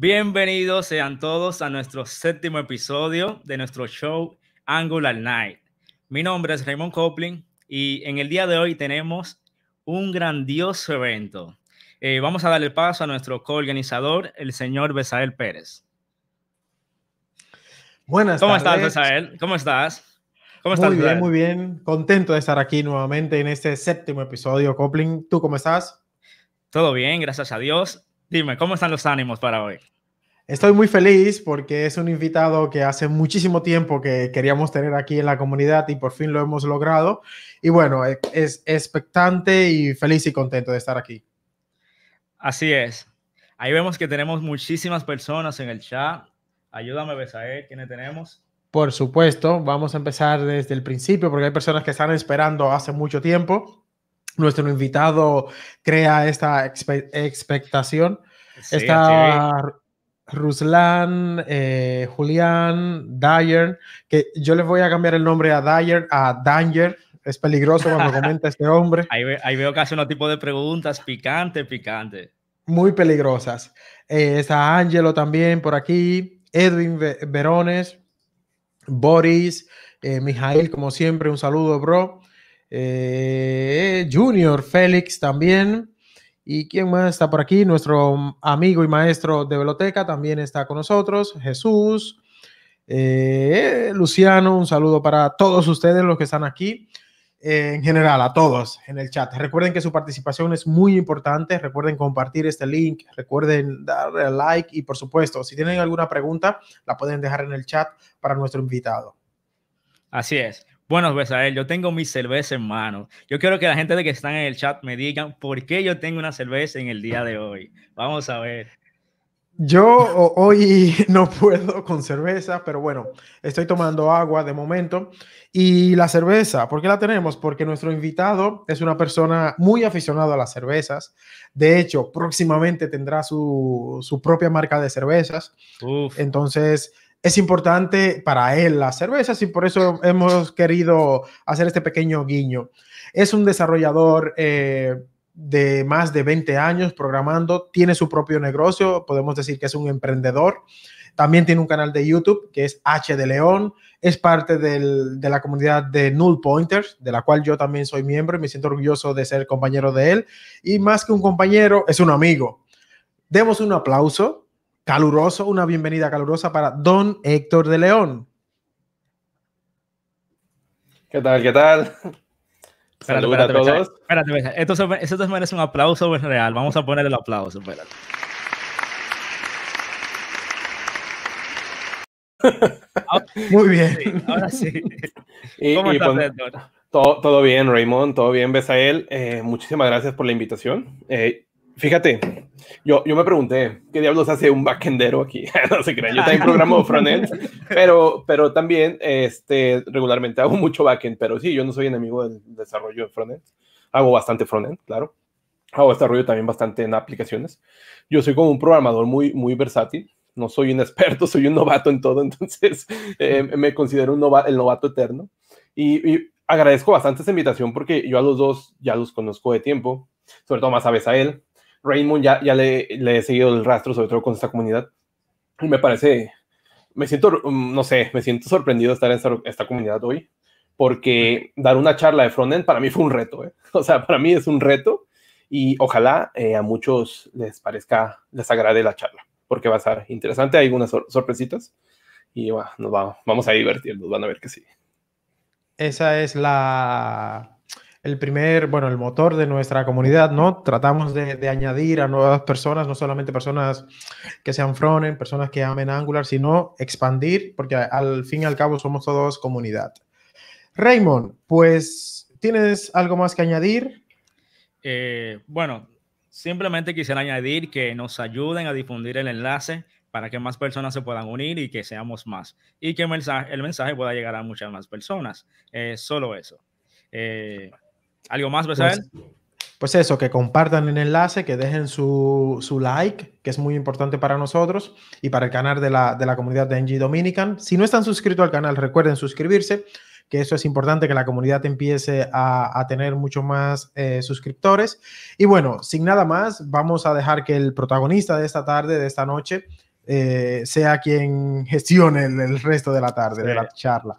Bienvenidos sean todos a nuestro séptimo episodio de nuestro show Angular Night. Mi nombre es Raymond Copling y en el día de hoy tenemos un grandioso evento. Eh, vamos a darle paso a nuestro coorganizador, el señor Besael Pérez. Buenas ¿Cómo tardes. estás, Besael? ¿Cómo estás? ¿Cómo estás? Muy bien, muy bien. Contento de estar aquí nuevamente en este séptimo episodio, Copling. ¿Tú cómo estás? Todo bien, gracias a Dios. Dime, ¿cómo están los ánimos para hoy? Estoy muy feliz porque es un invitado que hace muchísimo tiempo que queríamos tener aquí en la comunidad y por fin lo hemos logrado. Y bueno, e, es expectante y feliz y contento de estar aquí. Así es. Ahí vemos que tenemos muchísimas personas en el chat. Ayúdame, Besaé, ¿quiénes tenemos? Por supuesto, vamos a empezar desde el principio porque hay personas que están esperando hace mucho tiempo nuestro invitado crea esta expectación. Está Ruslan, eh, Julián, Dyer, que yo les voy a cambiar el nombre a Dyer, a Danger. Es peligroso cuando comenta este hombre. Ahí, veo que hace un tipo de preguntas picante, picante. Muy peligrosas. Eh, está Angelo también por aquí, Edwin Verones, Boris, eh, Mijail, como siempre, un saludo, bro. Eh, Junior Félix también. ¿Y quién más está por aquí? Nuestro amigo y maestro de Veloteca también está con nosotros, Jesús. Eh, Luciano, un saludo para todos ustedes los que están aquí, eh, en general, a todos en el chat. Recuerden que su participación es muy importante, recuerden compartir este link, recuerden darle like y por supuesto, si tienen alguna pregunta, la pueden dejar en el chat para nuestro invitado. Así es. Bueno, él pues, yo tengo mi cerveza en mano. Yo quiero que la gente de que están en el chat me digan por qué yo tengo una cerveza en el día de hoy. Vamos a ver. Yo hoy no puedo con cerveza, pero bueno, estoy tomando agua de momento. Y la cerveza, ¿por qué la tenemos? Porque nuestro invitado es una persona muy aficionada a las cervezas. De hecho, próximamente tendrá su, su propia marca de cervezas. Entonces, es importante para él las cervezas y por eso hemos querido hacer este pequeño guiño. Es un desarrollador eh, de más de 20 años programando, tiene su propio negocio, podemos decir que es un emprendedor. También tiene un canal de YouTube que es H de León, es parte de la comunidad de Null Pointers, de la cual yo también soy miembro y me siento orgulloso de ser compañero de él. Y más que un compañero, es un amigo. Demos un aplauso caluroso, una bienvenida calurosa para don Héctor de León. ¿Qué tal? ¿Qué tal? Saludos a todos. Espérate, Esto, merece un aplauso pues, real. Vamos a poner el aplauso. Espérate. Muy bien. ahora sí. ¿Cómo estás, pues, todo, bien, Raymond. Todo bien, Besael. Eh, muchísimas gracias por la invitación. Eh, Fíjate, yo, yo me pregunté, ¿qué diablos hace un backendero aquí? no se crean, yo también ah. programo frontend, pero, pero también este, regularmente hago mucho backend, pero sí, yo no soy enemigo del desarrollo de frontend. Hago bastante frontend, claro. Hago desarrollo también bastante en aplicaciones. Yo soy como un programador muy, muy versátil. No soy un experto, soy un novato en todo, entonces eh, me considero un el novato eterno. Y, agradezco bastante esa invitación porque yo a los dos ya los conozco de tiempo, sobre todo más a veces a él Raymond ya, ya le, he seguido el rastro, sobre todo con esta comunidad. Y me parece, me siento, mm, no sé, me siento sorprendido de estar en esta, comunidad hoy, porque dar una charla de frontend para mí fue un reto, ¿eh? o sea, para mí es un reto y ojalá eh, a muchos les parezca, les agrade la charla, porque va a ser interesante, hay algunas sorpresitas y bueno, nos vamos a divertirnos, van a ver que sí. Esa es la el primer, bueno, el motor de nuestra comunidad, ¿no? Tratamos de, añadir a nuevas personas, no solamente personas que sean frontend, personas que amen Angular, sino expandir, porque al fin y al cabo somos todos comunidad. Raymond, pues, ¿tienes algo más que añadir? Eh, bueno, simplemente quisiera añadir que nos ayuden a difundir el enlace para que más personas se puedan unir y que seamos más y que el mensaje, el mensaje pueda llegar a muchas más personas. Eh, solo eso. Eh, ¿Algo más, pues Besael? Pues, eso, que compartan el enlace, que dejen su, su, like, que es muy importante para nosotros y para el canal de la, de la comunidad de NG Dominican. Si no están suscritos al canal, recuerden suscribirse, que eso es importante, que la comunidad empiece a, a tener mucho más eh, suscriptores. Y bueno, sin nada más, vamos a dejar que el protagonista de esta tarde, de esta noche, eh, sea quien gestione el, resto de la tarde, de la charla.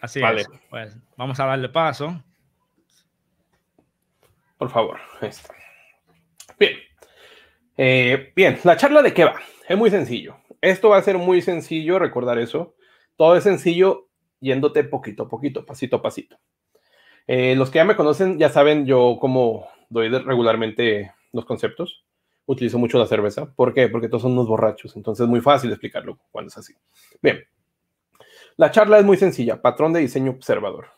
Así es. Pues, vamos a darle paso favor. Este. Bien. Eh, bien, la charla de qué va. Es muy sencillo. Esto va a ser muy sencillo, recordar eso. Todo es sencillo yéndote poquito a poquito, pasito a pasito. Eh, los que ya me conocen ya saben yo cómo doy regularmente los conceptos. Utilizo mucho la cerveza. ¿Por qué? Porque todos son unos borrachos. Entonces es muy fácil explicarlo cuando es así. Bien. La charla es muy sencilla. Patrón de diseño observador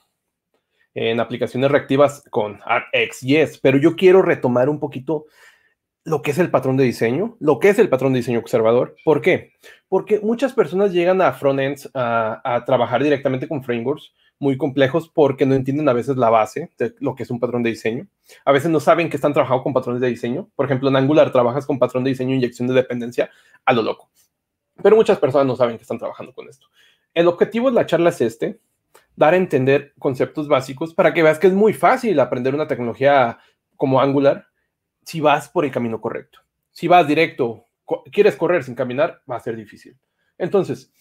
en aplicaciones reactivas con RxJS, pero yo quiero retomar un poquito lo que es el patrón de diseño, lo que es el patrón de diseño observador. ¿Por qué? Porque muchas personas llegan a frontends a, a trabajar directamente con frameworks muy complejos porque no entienden a veces la base de lo que es un patrón de diseño. A veces no saben que están trabajando con patrones de diseño. Por ejemplo, en Angular trabajas con patrón de diseño e inyección de dependencia a lo loco. Pero muchas personas no saben que están trabajando con esto. El objetivo de la charla es este, dar a entender conceptos básicos para que veas que es muy fácil aprender una tecnología como Angular si vas por el camino correcto. Si vas directo, quieres correr sin caminar, va a ser difícil. Entonces,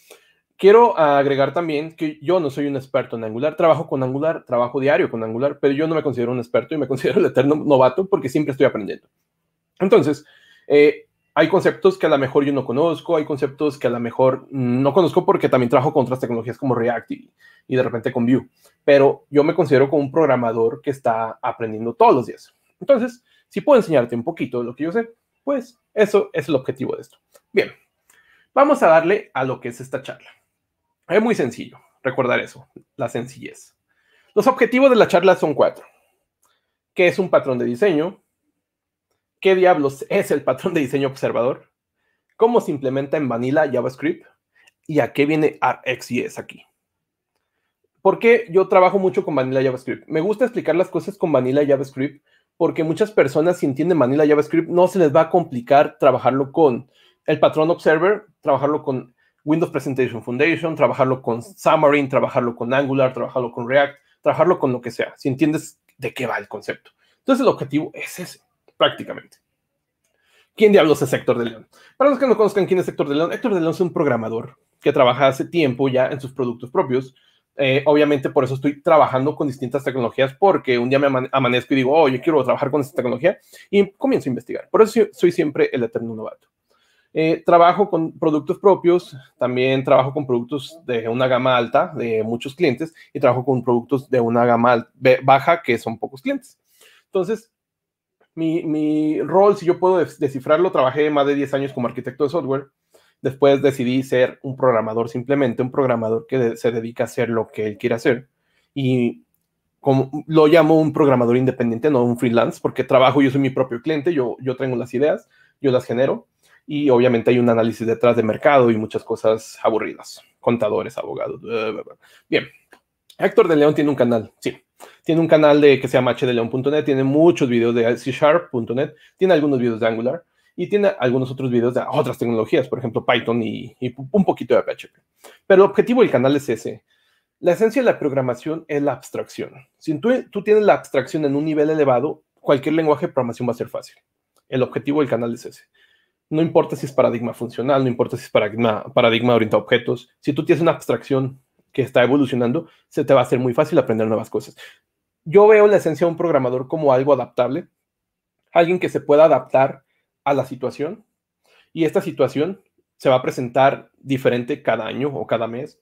quiero agregar también que yo no soy un experto en Angular, trabajo con Angular, trabajo diario con Angular, pero yo no me considero un experto y me considero el eterno novato porque siempre estoy aprendiendo. Entonces, eh, hay conceptos que a lo mejor yo no conozco, hay conceptos que a lo mejor no conozco porque también trabajo con otras tecnologías como React y, de repente con Vue, pero yo me considero como un programador que está aprendiendo todos los días. Entonces, si puedo enseñarte un poquito de lo que yo sé, pues eso es el objetivo de esto. Bien, vamos a darle a lo que es esta charla. Es muy sencillo, recordar eso, la sencillez. Los objetivos de la charla son cuatro. que es un patrón de diseño? ¿Qué diablos es el patrón de diseño observador? ¿Cómo se implementa en Vanilla JavaScript? ¿Y a qué viene RxJS aquí? ¿Por qué yo trabajo mucho con Vanilla JavaScript? Me gusta explicar las cosas con Vanilla JavaScript porque muchas personas si entienden Vanilla JavaScript no se les va a complicar trabajarlo con el patrón observer, trabajarlo con Windows Presentation Foundation, trabajarlo con Xamarin, trabajarlo con Angular, trabajarlo con React, trabajarlo con lo que sea, si entiendes de qué va el concepto. Entonces el objetivo es ese prácticamente. ¿Quién diablos es Héctor de León? Para los que no conozcan quién es Héctor de León, Héctor de León es un programador que trabaja hace tiempo ya en sus productos propios. Eh, obviamente por eso estoy trabajando con distintas tecnologías porque un día me amanezco y digo, oh, yo quiero trabajar con esta tecnología y comienzo a investigar. Por eso soy siempre el eterno novato. Eh, trabajo con productos propios, también trabajo con productos de una gama alta de muchos clientes y trabajo con productos de una gama baja que son pocos clientes. Entonces, mi, rol, si yo puedo descifrarlo, trabajé más de 10 años como arquitecto de software. Después decidí ser un programador, simplemente un programador que se dedica a hacer lo que él quiere hacer. Y como, lo llamo un programador independiente, no un freelance, porque trabajo, yo soy mi propio cliente, yo, yo tengo las ideas, yo las genero. Y obviamente hay un análisis detrás de mercado y muchas cosas aburridas. Contadores, abogados. Bien. Héctor de León tiene un canal, sí. Tiene un canal de, que se llama tiene muchos videos de csharp.net, tiene algunos videos de Angular y tiene algunos otros videos de otras tecnologías, por ejemplo Python y, un poquito de PHP. Pero el objetivo del canal es ese. La esencia de la programación es la abstracción. Si tú, tienes la abstracción en un nivel elevado, cualquier lenguaje de programación va a ser fácil. El objetivo del canal es ese. No importa si es paradigma funcional, no importa si es paradigma, paradigma orientado a objetos, si tú tienes una abstracción que está evolucionando, se te va a hacer muy fácil aprender nuevas cosas yo veo la esencia de un programador como algo adaptable, alguien que se pueda adaptar a la situación y esta situación se va a presentar diferente cada año o cada mes.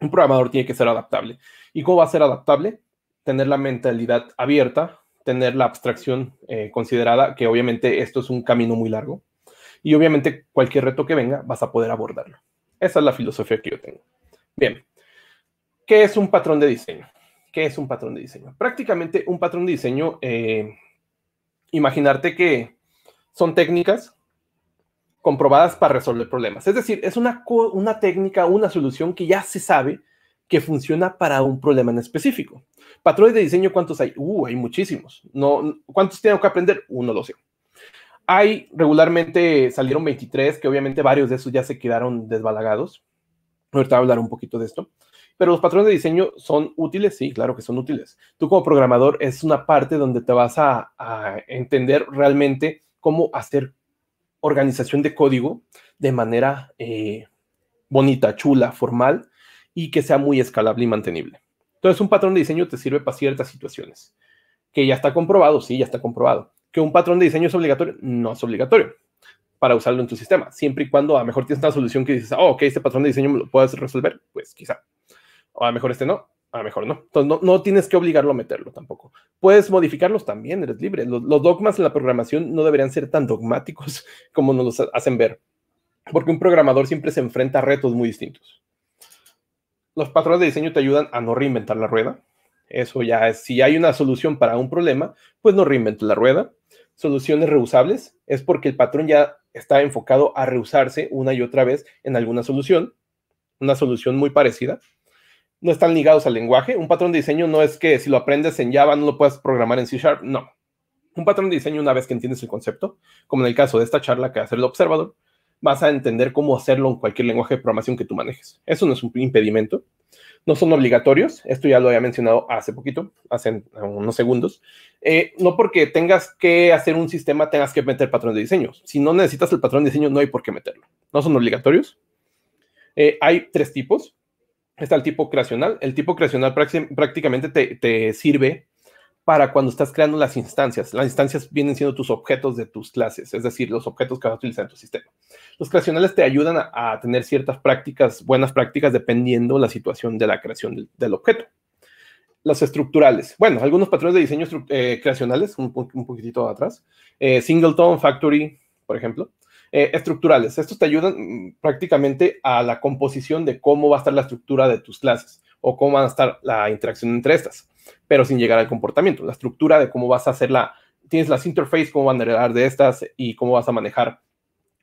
Un programador tiene que ser adaptable. ¿Y cómo va a ser adaptable? Tener la mentalidad abierta, tener la abstracción eh, considerada, que obviamente esto es un camino muy largo. Y obviamente cualquier reto que venga vas a poder abordarlo. Esa es la filosofía que yo tengo. Bien, ¿qué es un patrón de diseño? ¿Qué es un patrón de diseño? Prácticamente un patrón de diseño, eh, imaginarte que son técnicas comprobadas para resolver problemas. Es decir, es una, técnica, una solución que ya se sabe que funciona para un problema en específico. Patrones de diseño, ¿cuántos hay? Uh, hay muchísimos. No, ¿Cuántos tengo que aprender? Uno lo sé. Hay regularmente, salieron 23, que obviamente varios de esos ya se quedaron desbalagados. Ahorita voy a hablar un poquito de esto. Pero los patrones de diseño son útiles, sí, claro que son útiles. Tú como programador es una parte donde te vas a, entender realmente cómo hacer organización de código de manera eh, bonita, chula, formal y que sea muy escalable y mantenible. Entonces, un patrón de diseño te sirve para ciertas situaciones. Que ya está comprobado, sí, ya está comprobado. Que un patrón de diseño es obligatorio, no es obligatorio para usarlo en tu sistema, siempre y cuando a lo mejor tienes una solución que dices, oh, ok, este patrón de diseño me lo puedes resolver, pues quizá. O a mejor este no, a mejor no. Entonces no, tienes que obligarlo a meterlo tampoco. Puedes modificarlos también, eres libre. Los, dogmas en la programación no deberían ser tan dogmáticos como nos los hacen ver, porque un programador siempre se enfrenta a retos muy distintos. Los patrones de diseño te ayudan a no reinventar la rueda. Eso ya es, si hay una solución para un problema, pues no reinventes la rueda. Soluciones reusables es porque el patrón ya está enfocado a reusarse una y otra vez en alguna solución, una solución muy parecida no están ligados al lenguaje. Un patrón de diseño no es que si lo aprendes en Java no lo puedas programar en C Sharp, no. Un patrón de diseño, una vez que entiendes el concepto, como en el caso de esta charla que hace el observador, vas a entender cómo hacerlo en cualquier lenguaje de programación que tú manejes. Eso no es un impedimento. No son obligatorios. Esto ya lo había mencionado hace poquito, hace unos segundos. Eh, no porque tengas que hacer un sistema, tengas que meter patrón de diseño. Si no necesitas el patrón de diseño, no hay por qué meterlo. No son obligatorios. Eh, hay tres tipos está el tipo creacional. El tipo creacional prácticamente te, sirve para cuando estás creando las instancias. Las instancias vienen siendo tus objetos de tus clases, es decir, los objetos que vas a utilizar en tu sistema. Los creacionales te ayudan a, tener ciertas prácticas, buenas prácticas, dependiendo la situación de la creación del, objeto. Los estructurales. Bueno, algunos patrones de diseño eh, creacionales, un, un, poquitito atrás. Eh, singleton, Factory, por ejemplo. Eh, estructurales. Estos te ayudan mm, prácticamente a la composición de cómo va a estar la estructura de tus clases o cómo va a estar la interacción entre estas, pero sin llegar al comportamiento. La estructura de cómo vas a hacer la, tienes las interfaces, cómo van a heredar de estas y cómo vas a manejar.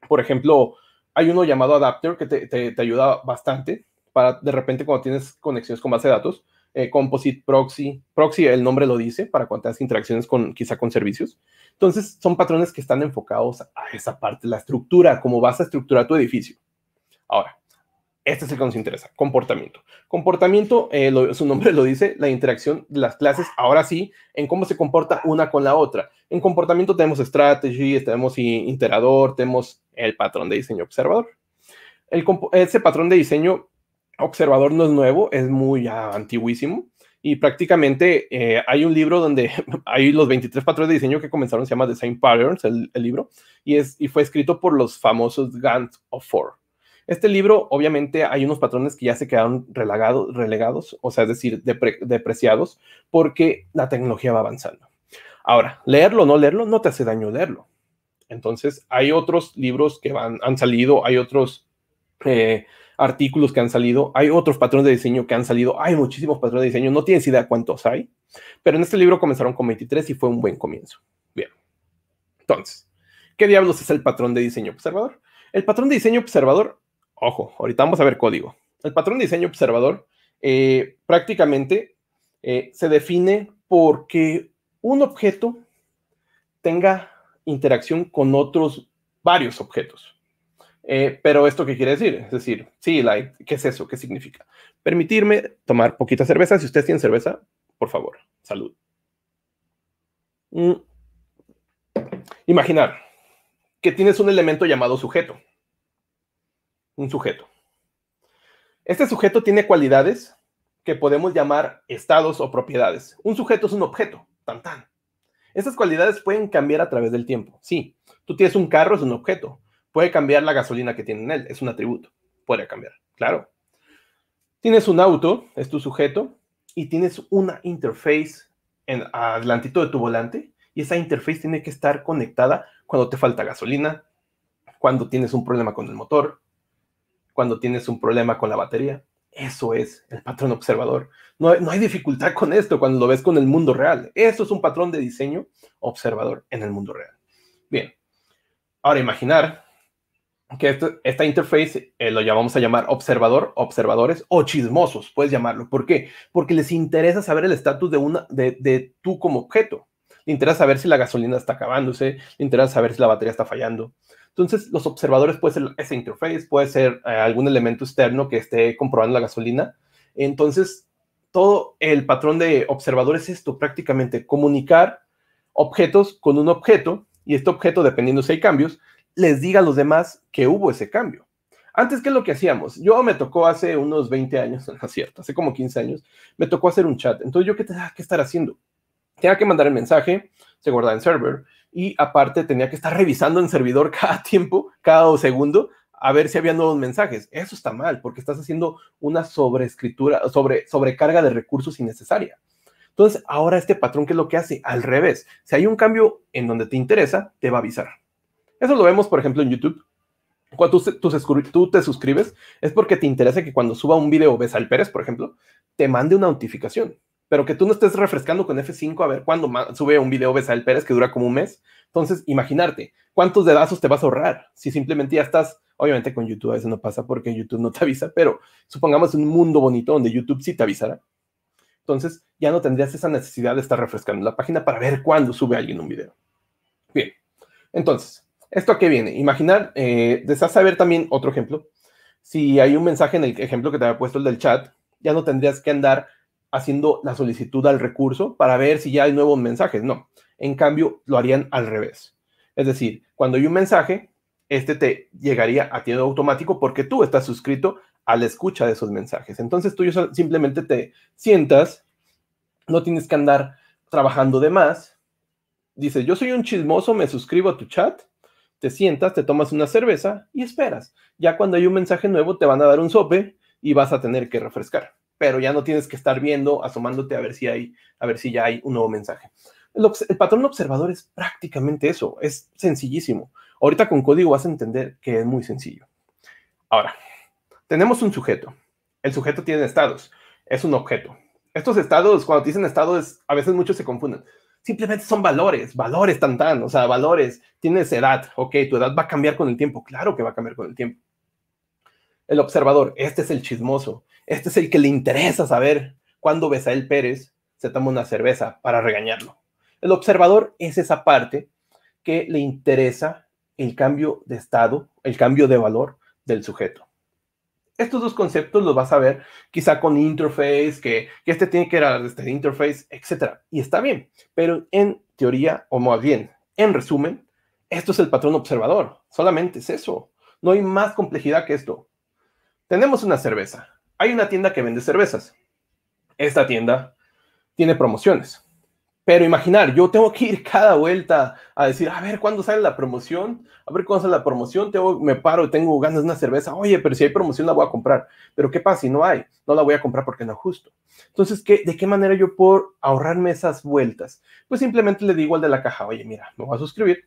Por ejemplo, hay uno llamado Adapter que te, te, te ayuda bastante para de repente cuando tienes conexiones con base de datos, eh, composite Proxy. Proxy, el nombre lo dice, para cuantas interacciones con quizá con servicios. Entonces, son patrones que están enfocados a esa parte, la estructura, cómo vas a estructurar tu edificio. Ahora, este es el que nos interesa, comportamiento. Comportamiento, eh, su nombre lo dice, la interacción de las clases, ahora sí, en cómo se comporta una con la otra. En comportamiento tenemos strategy, tenemos interador, tenemos el patrón de diseño observador. ese patrón de diseño Observador no es nuevo, es muy ah, antiguísimo. Y prácticamente eh, hay un libro donde hay los 23 patrones de diseño que comenzaron, se llama Design Patterns, el, libro, y, es, y fue escrito por los famosos Gantt of Four. Este libro, obviamente, hay unos patrones que ya se quedaron relegados, o sea, es decir, depreciados, porque la tecnología va avanzando. Ahora, leerlo o no leerlo no te hace daño leerlo. Entonces, hay otros libros que van, han salido, hay otros eh, artículos que han salido, hay otros patrones de diseño que han salido, hay muchísimos patrones de diseño, no tienes idea cuántos hay, pero en este libro comenzaron con 23 y fue un buen comienzo. Bien, entonces, ¿qué diablos es el patrón de diseño observador? El patrón de diseño observador, ojo, ahorita vamos a ver código. El patrón de diseño observador eh, prácticamente eh, se define porque un objeto tenga interacción con otros varios objetos. Eh, pero esto qué quiere decir? Es decir, sí, light, ¿qué es eso? ¿Qué significa? Permitirme tomar poquita cerveza. Si ustedes tienen cerveza, por favor, salud. Mm. Imaginar que tienes un elemento llamado sujeto. Un sujeto. Este sujeto tiene cualidades que podemos llamar estados o propiedades. Un sujeto es un objeto, tan tan. Estas cualidades pueden cambiar a través del tiempo. Sí, tú tienes un carro, es un objeto Puede cambiar la gasolina que tiene en él, es un atributo. Puede cambiar, claro. Tienes un auto, es tu sujeto, y tienes una interface en, adelantito de tu volante, y esa interface tiene que estar conectada cuando te falta gasolina, cuando tienes un problema con el motor, cuando tienes un problema con la batería. Eso es el patrón observador. No, no, hay dificultad con esto cuando lo ves con el mundo real. Eso es un patrón de diseño observador en el mundo real. Bien, ahora imaginar que esta interface eh, lo llamamos a llamar observador, observadores o chismosos, puedes llamarlo. ¿Por qué? Porque les interesa saber el estatus de, una, de, de tú como objeto. Le interesa saber si la gasolina está acabándose, le interesa saber si la batería está fallando. Entonces, los observadores puede ser esa interface, puede ser eh, algún elemento externo que esté comprobando la gasolina. Entonces, todo el patrón de observadores es esto, prácticamente comunicar objetos con un objeto y este objeto, dependiendo si hay cambios, les diga a los demás que hubo ese cambio. Antes, ¿qué es lo que hacíamos? Yo me tocó hace unos 20 años, no es cierto, hace como 15 años, me tocó hacer un chat. Entonces, ¿yo qué tenía ah, que estar haciendo? Tenía que mandar el mensaje, se guardaba en server, y aparte tenía que estar revisando en servidor cada tiempo, cada segundo, a ver si había nuevos mensajes. Eso está mal, porque estás haciendo una sobreescritura, sobrecarga de recursos innecesaria. Entonces, ahora este patrón, ¿qué es lo que hace? Al revés, si hay un cambio en donde te interesa, te va a avisar. Eso lo vemos, por ejemplo, en YouTube. Cuando tú, te suscribes, es porque te interesa que cuando suba un video al Pérez, por ejemplo, te mande una notificación. Pero que tú no estés refrescando con F5 a ver cuándo sube un video al Pérez que dura como un mes. Entonces, imaginarte, ¿cuántos dedazos te vas a ahorrar? Si simplemente ya estás, obviamente con YouTube a veces no pasa porque YouTube no te avisa, pero supongamos un mundo bonito donde YouTube sí te avisará. Entonces, ya no tendrías esa necesidad de estar refrescando la página para ver cuándo sube alguien un video. Bien, entonces, ¿Esto a qué viene? Imaginar, eh, deseas saber también otro ejemplo. Si hay un mensaje en el ejemplo que te había puesto el del chat, ya no tendrías que andar haciendo la solicitud al recurso para ver si ya hay nuevos mensajes. No, en cambio, lo harían al revés. Es decir, cuando hay un mensaje, este te llegaría a ti automático porque tú estás suscrito a la escucha de esos mensajes. Entonces tú simplemente te sientas, no tienes que andar trabajando de más. Dices, yo soy un chismoso, me suscribo a tu chat te sientas, te tomas una cerveza y esperas. Ya cuando hay un mensaje nuevo te van a dar un sope y vas a tener que refrescar, pero ya no tienes que estar viendo, asomándote a ver si hay, a ver si ya hay un nuevo mensaje. El, el patrón observador es prácticamente eso, es sencillísimo. Ahorita con código vas a entender que es muy sencillo. Ahora, tenemos un sujeto. El sujeto tiene estados, es un objeto. Estos estados, cuando te dicen estados, a veces muchos se confunden. Simplemente son valores, valores tan tan, o sea, valores. Tienes edad, ok, tu edad va a cambiar con el tiempo, claro que va a cambiar con el tiempo. El observador, este es el chismoso, este es el que le interesa saber cuándo Besael Pérez se toma una cerveza para regañarlo. El observador es esa parte que le interesa el cambio de estado, el cambio de valor del sujeto. Estos dos conceptos los vas a ver quizá con interface, que, este tiene que ir a este interface, etc. Y está bien, pero en teoría, o más bien, en resumen, esto es el patrón observador, solamente es eso. No hay más complejidad que esto. Tenemos una cerveza. Hay una tienda que vende cervezas. Esta tienda tiene promociones. Pero imaginar, yo tengo que ir cada vuelta a decir, a ver cuándo sale la promoción, a ver cuándo sale la promoción, tengo, me paro, y tengo ganas de una cerveza, oye, pero si hay promoción la voy a comprar. Pero ¿qué pasa si no hay? No la voy a comprar porque no es justo. Entonces, ¿qué, ¿de qué manera yo puedo ahorrarme esas vueltas? Pues simplemente le digo al de la caja, oye, mira, me voy a suscribir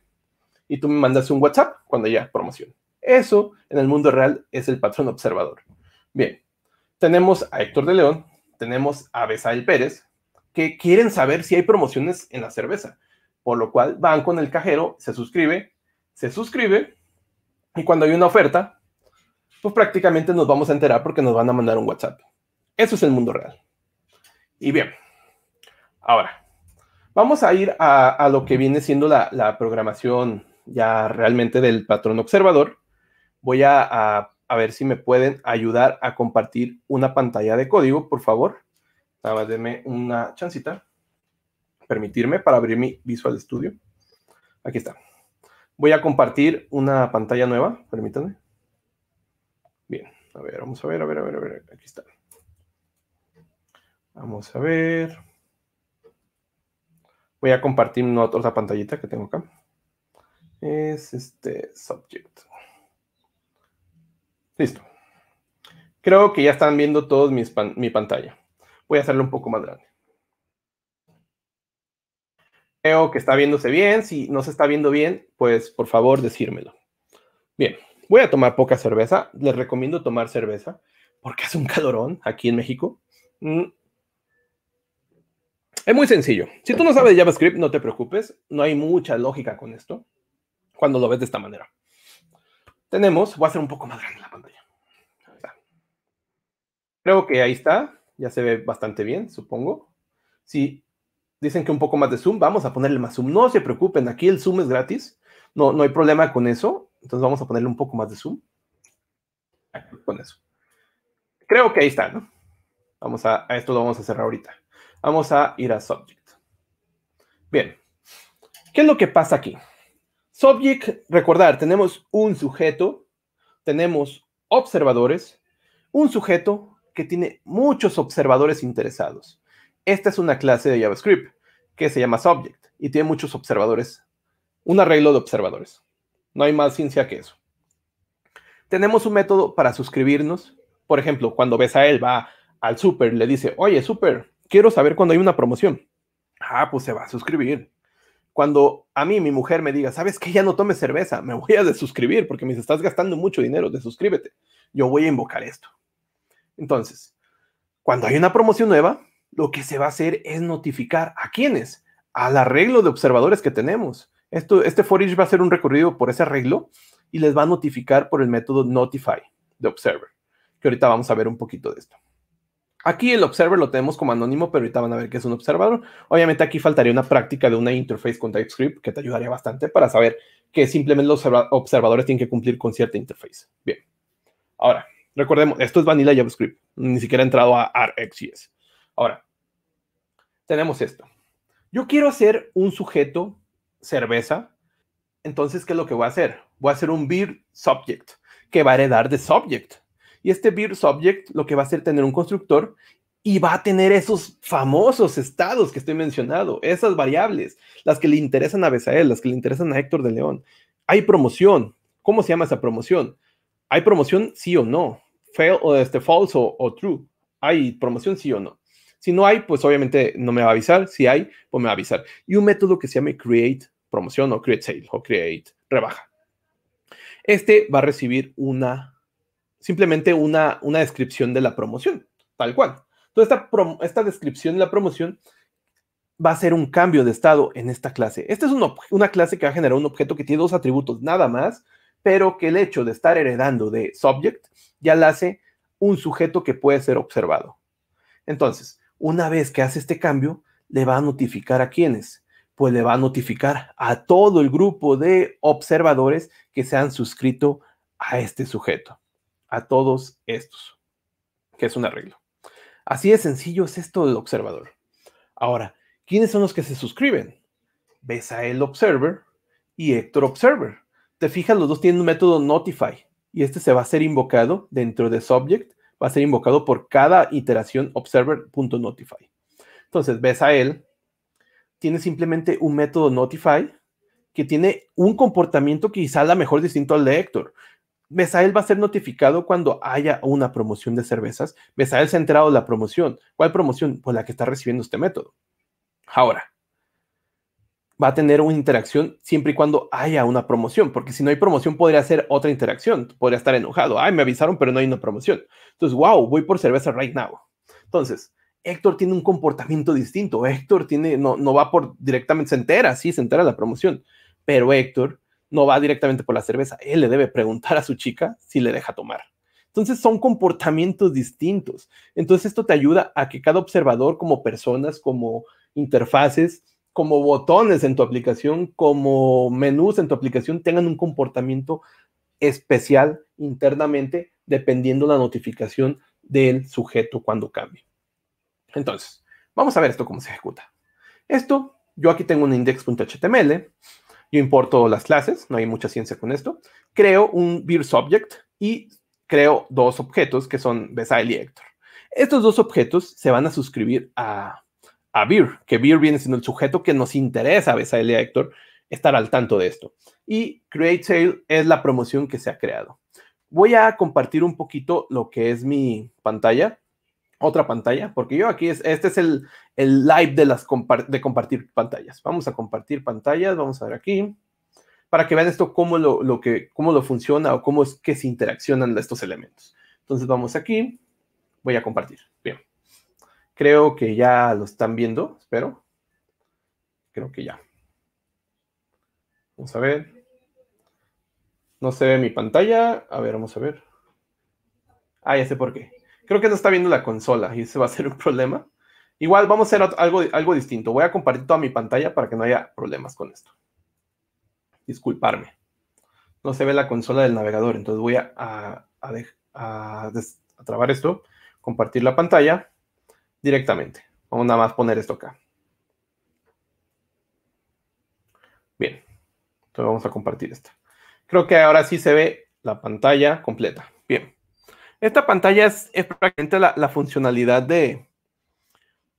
y tú me mandas un WhatsApp cuando haya promoción. Eso en el mundo real es el patrón observador. Bien, tenemos a Héctor de León, tenemos a Besael Pérez, que quieren saber si hay promociones en la cerveza, por lo cual van con el cajero, se suscribe, se suscribe y cuando hay una oferta, pues prácticamente nos vamos a enterar porque nos van a mandar un WhatsApp. Eso es el mundo real. Y bien, ahora, vamos a ir a, lo que viene siendo la, programación ya realmente del patrón observador. Voy a ver si me pueden ayudar a compartir una pantalla de código, por favor. Nada denme una chancita. Permitirme para abrir mi Visual Studio. Aquí está. Voy a compartir una pantalla nueva. Permítanme. Bien. A ver, vamos a ver, a ver, a ver, a ver. Aquí está. Vamos a ver. Voy a compartir una otra pantallita que tengo acá. Es este subject. Listo. Creo que ya están viendo todos mis mi pantalla. Voy a hacerlo un poco más grande. Creo que está viéndose bien. Si no se está viendo bien, pues por favor decírmelo. Bien, voy a tomar poca cerveza. Les recomiendo tomar cerveza porque hace un calorón aquí en México. Mm. Es muy sencillo. Si tú no sabes JavaScript, no te preocupes. No hay mucha lógica con esto cuando lo ves de esta manera. Tenemos, voy a hacer un poco más grande la pantalla. Creo que ahí está. Ya se ve bastante bien, supongo. Si dicen que un poco más de zoom, vamos a ponerle más zoom. No se preocupen, aquí el zoom es gratis. No, no hay problema con eso. Entonces vamos a ponerle un poco más de zoom. Con eso. Creo que ahí está, ¿no? Vamos a, a esto lo vamos a cerrar ahorita. Vamos a ir a Subject. Bien. ¿Qué es lo que pasa aquí? Subject, recordar, tenemos un sujeto, tenemos observadores, un sujeto, que tiene muchos observadores interesados. Esta es una clase de JavaScript que se llama Subject y tiene muchos observadores, un arreglo de observadores. No hay más ciencia que eso. Tenemos un método para suscribirnos. Por ejemplo, cuando ves a él, va al super, le dice, oye, super, quiero saber cuando hay una promoción. Ah, pues se va a suscribir. Cuando a mí mi mujer me diga, sabes que ya no tomes cerveza, me voy a desuscribir porque me estás gastando mucho dinero, desuscríbete. Yo voy a invocar esto. Entonces, cuando hay una promoción nueva, lo que se va a hacer es notificar a quiénes, al arreglo de observadores que tenemos. Esto, este forage va a ser un recorrido por ese arreglo y les va a notificar por el método notify de observer, que ahorita vamos a ver un poquito de esto. Aquí el observer lo tenemos como anónimo, pero ahorita van a ver que es un observador. Obviamente aquí faltaría una práctica de una interface con TypeScript que te ayudaría bastante para saber que simplemente los observadores tienen que cumplir con cierta interface. Bien. Ahora, Recordemos, esto es vanilla JavaScript, ni siquiera ha entrado a RxJS. Ahora, tenemos esto. Yo quiero hacer un sujeto cerveza, entonces, ¿qué es lo que voy a hacer? Voy a hacer un beer subject que va a heredar de subject. Y este beer subject lo que va a hacer tener un constructor y va a tener esos famosos estados que estoy mencionando, esas variables, las que le interesan a Besael, las que le interesan a Héctor de León. Hay promoción. ¿Cómo se llama esa promoción? ¿Hay promoción sí o no? fail o este, false o, true. ¿Hay promoción sí o no? Si no hay, pues obviamente no me va a avisar. Si hay, pues me va a avisar. Y un método que se llama create promoción o create sale o create rebaja. Este va a recibir una, simplemente una, una descripción de la promoción, tal cual. Entonces, esta, esta descripción de la promoción va a ser un cambio de estado en esta clase. Esta es una clase que va a generar un objeto que tiene dos atributos nada más, pero que el hecho de estar heredando de subject ya la hace un sujeto que puede ser observado. Entonces, una vez que hace este cambio, le va a notificar a quiénes. Pues le va a notificar a todo el grupo de observadores que se han suscrito a este sujeto, a todos estos, que es un arreglo. Así de sencillo es esto del observador. Ahora, ¿quiénes son los que se suscriben? Besael el Observer y Héctor Observer. Te fijas, los dos tienen un método notify y este se va a ser invocado dentro de subject, va a ser invocado por cada iteración observer.notify. Entonces ves a él, tiene simplemente un método notify que tiene un comportamiento quizá la mejor distinto al de Héctor. Besael va a ser notificado cuando haya una promoción de cervezas. Besael se ha enterado de la promoción. ¿Cuál promoción? Pues la que está recibiendo este método. Ahora, va a tener una interacción siempre y cuando haya una promoción, porque si no hay promoción podría ser otra interacción, podría estar enojado, ay, me avisaron pero no hay una promoción. Entonces, wow, voy por cerveza right now. Entonces, Héctor tiene un comportamiento distinto, Héctor tiene, no, no va por directamente, se entera, sí, se entera la promoción, pero Héctor no va directamente por la cerveza, él le debe preguntar a su chica si le deja tomar. Entonces son comportamientos distintos. Entonces esto te ayuda a que cada observador como personas, como interfaces, como botones en tu aplicación, como menús en tu aplicación, tengan un comportamiento especial internamente dependiendo la notificación del sujeto cuando cambie. Entonces, vamos a ver esto cómo se ejecuta. Esto, yo aquí tengo un index.html, yo importo las clases, no hay mucha ciencia con esto, creo un beer y creo dos objetos que son Besile y Hector. Estos dos objetos se van a suscribir a a Beer, que Beer viene siendo el sujeto que nos interesa a veces a Héctor estar al tanto de esto. Y Create Sale es la promoción que se ha creado. Voy a compartir un poquito lo que es mi pantalla, otra pantalla, porque yo aquí es, este es el, el live de, las de compartir pantallas. Vamos a compartir pantallas, vamos a ver aquí, para que vean esto, cómo lo, lo, que, cómo lo funciona o cómo es que se interaccionan estos elementos. Entonces vamos aquí, voy a compartir. Creo que ya lo están viendo, espero. Creo que ya. Vamos a ver. No se ve mi pantalla. A ver, vamos a ver. Ah, ya sé por qué. Creo que no está viendo la consola y ese va a ser un problema. Igual vamos a hacer algo, algo distinto. Voy a compartir toda mi pantalla para que no haya problemas con esto. Disculparme. No se ve la consola del navegador, entonces voy a, a, a, a trabar esto, compartir la pantalla directamente. Vamos nada más poner esto acá. Bien, entonces vamos a compartir esto. Creo que ahora sí se ve la pantalla completa. Bien, esta pantalla es, prácticamente la, funcionalidad de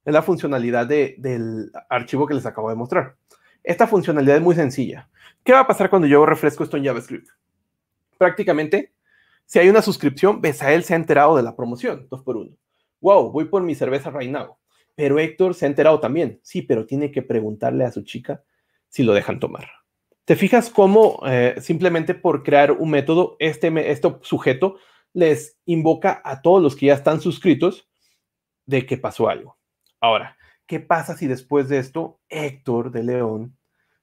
la funcionalidad del archivo que les acabo de mostrar. Esta funcionalidad es muy sencilla. ¿Qué va a pasar cuando yo refresco esto en JavaScript? Prácticamente, si hay una suscripción, Besael se ha enterado de la promoción dos por uno wow, voy por mi cerveza right Pero Héctor se ha enterado también, sí, pero tiene que preguntarle a su chica si lo dejan tomar. ¿Te fijas cómo eh, simplemente por crear un método, este, este sujeto les invoca a todos los que ya están suscritos de que pasó algo? Ahora, ¿qué pasa si después de esto Héctor de León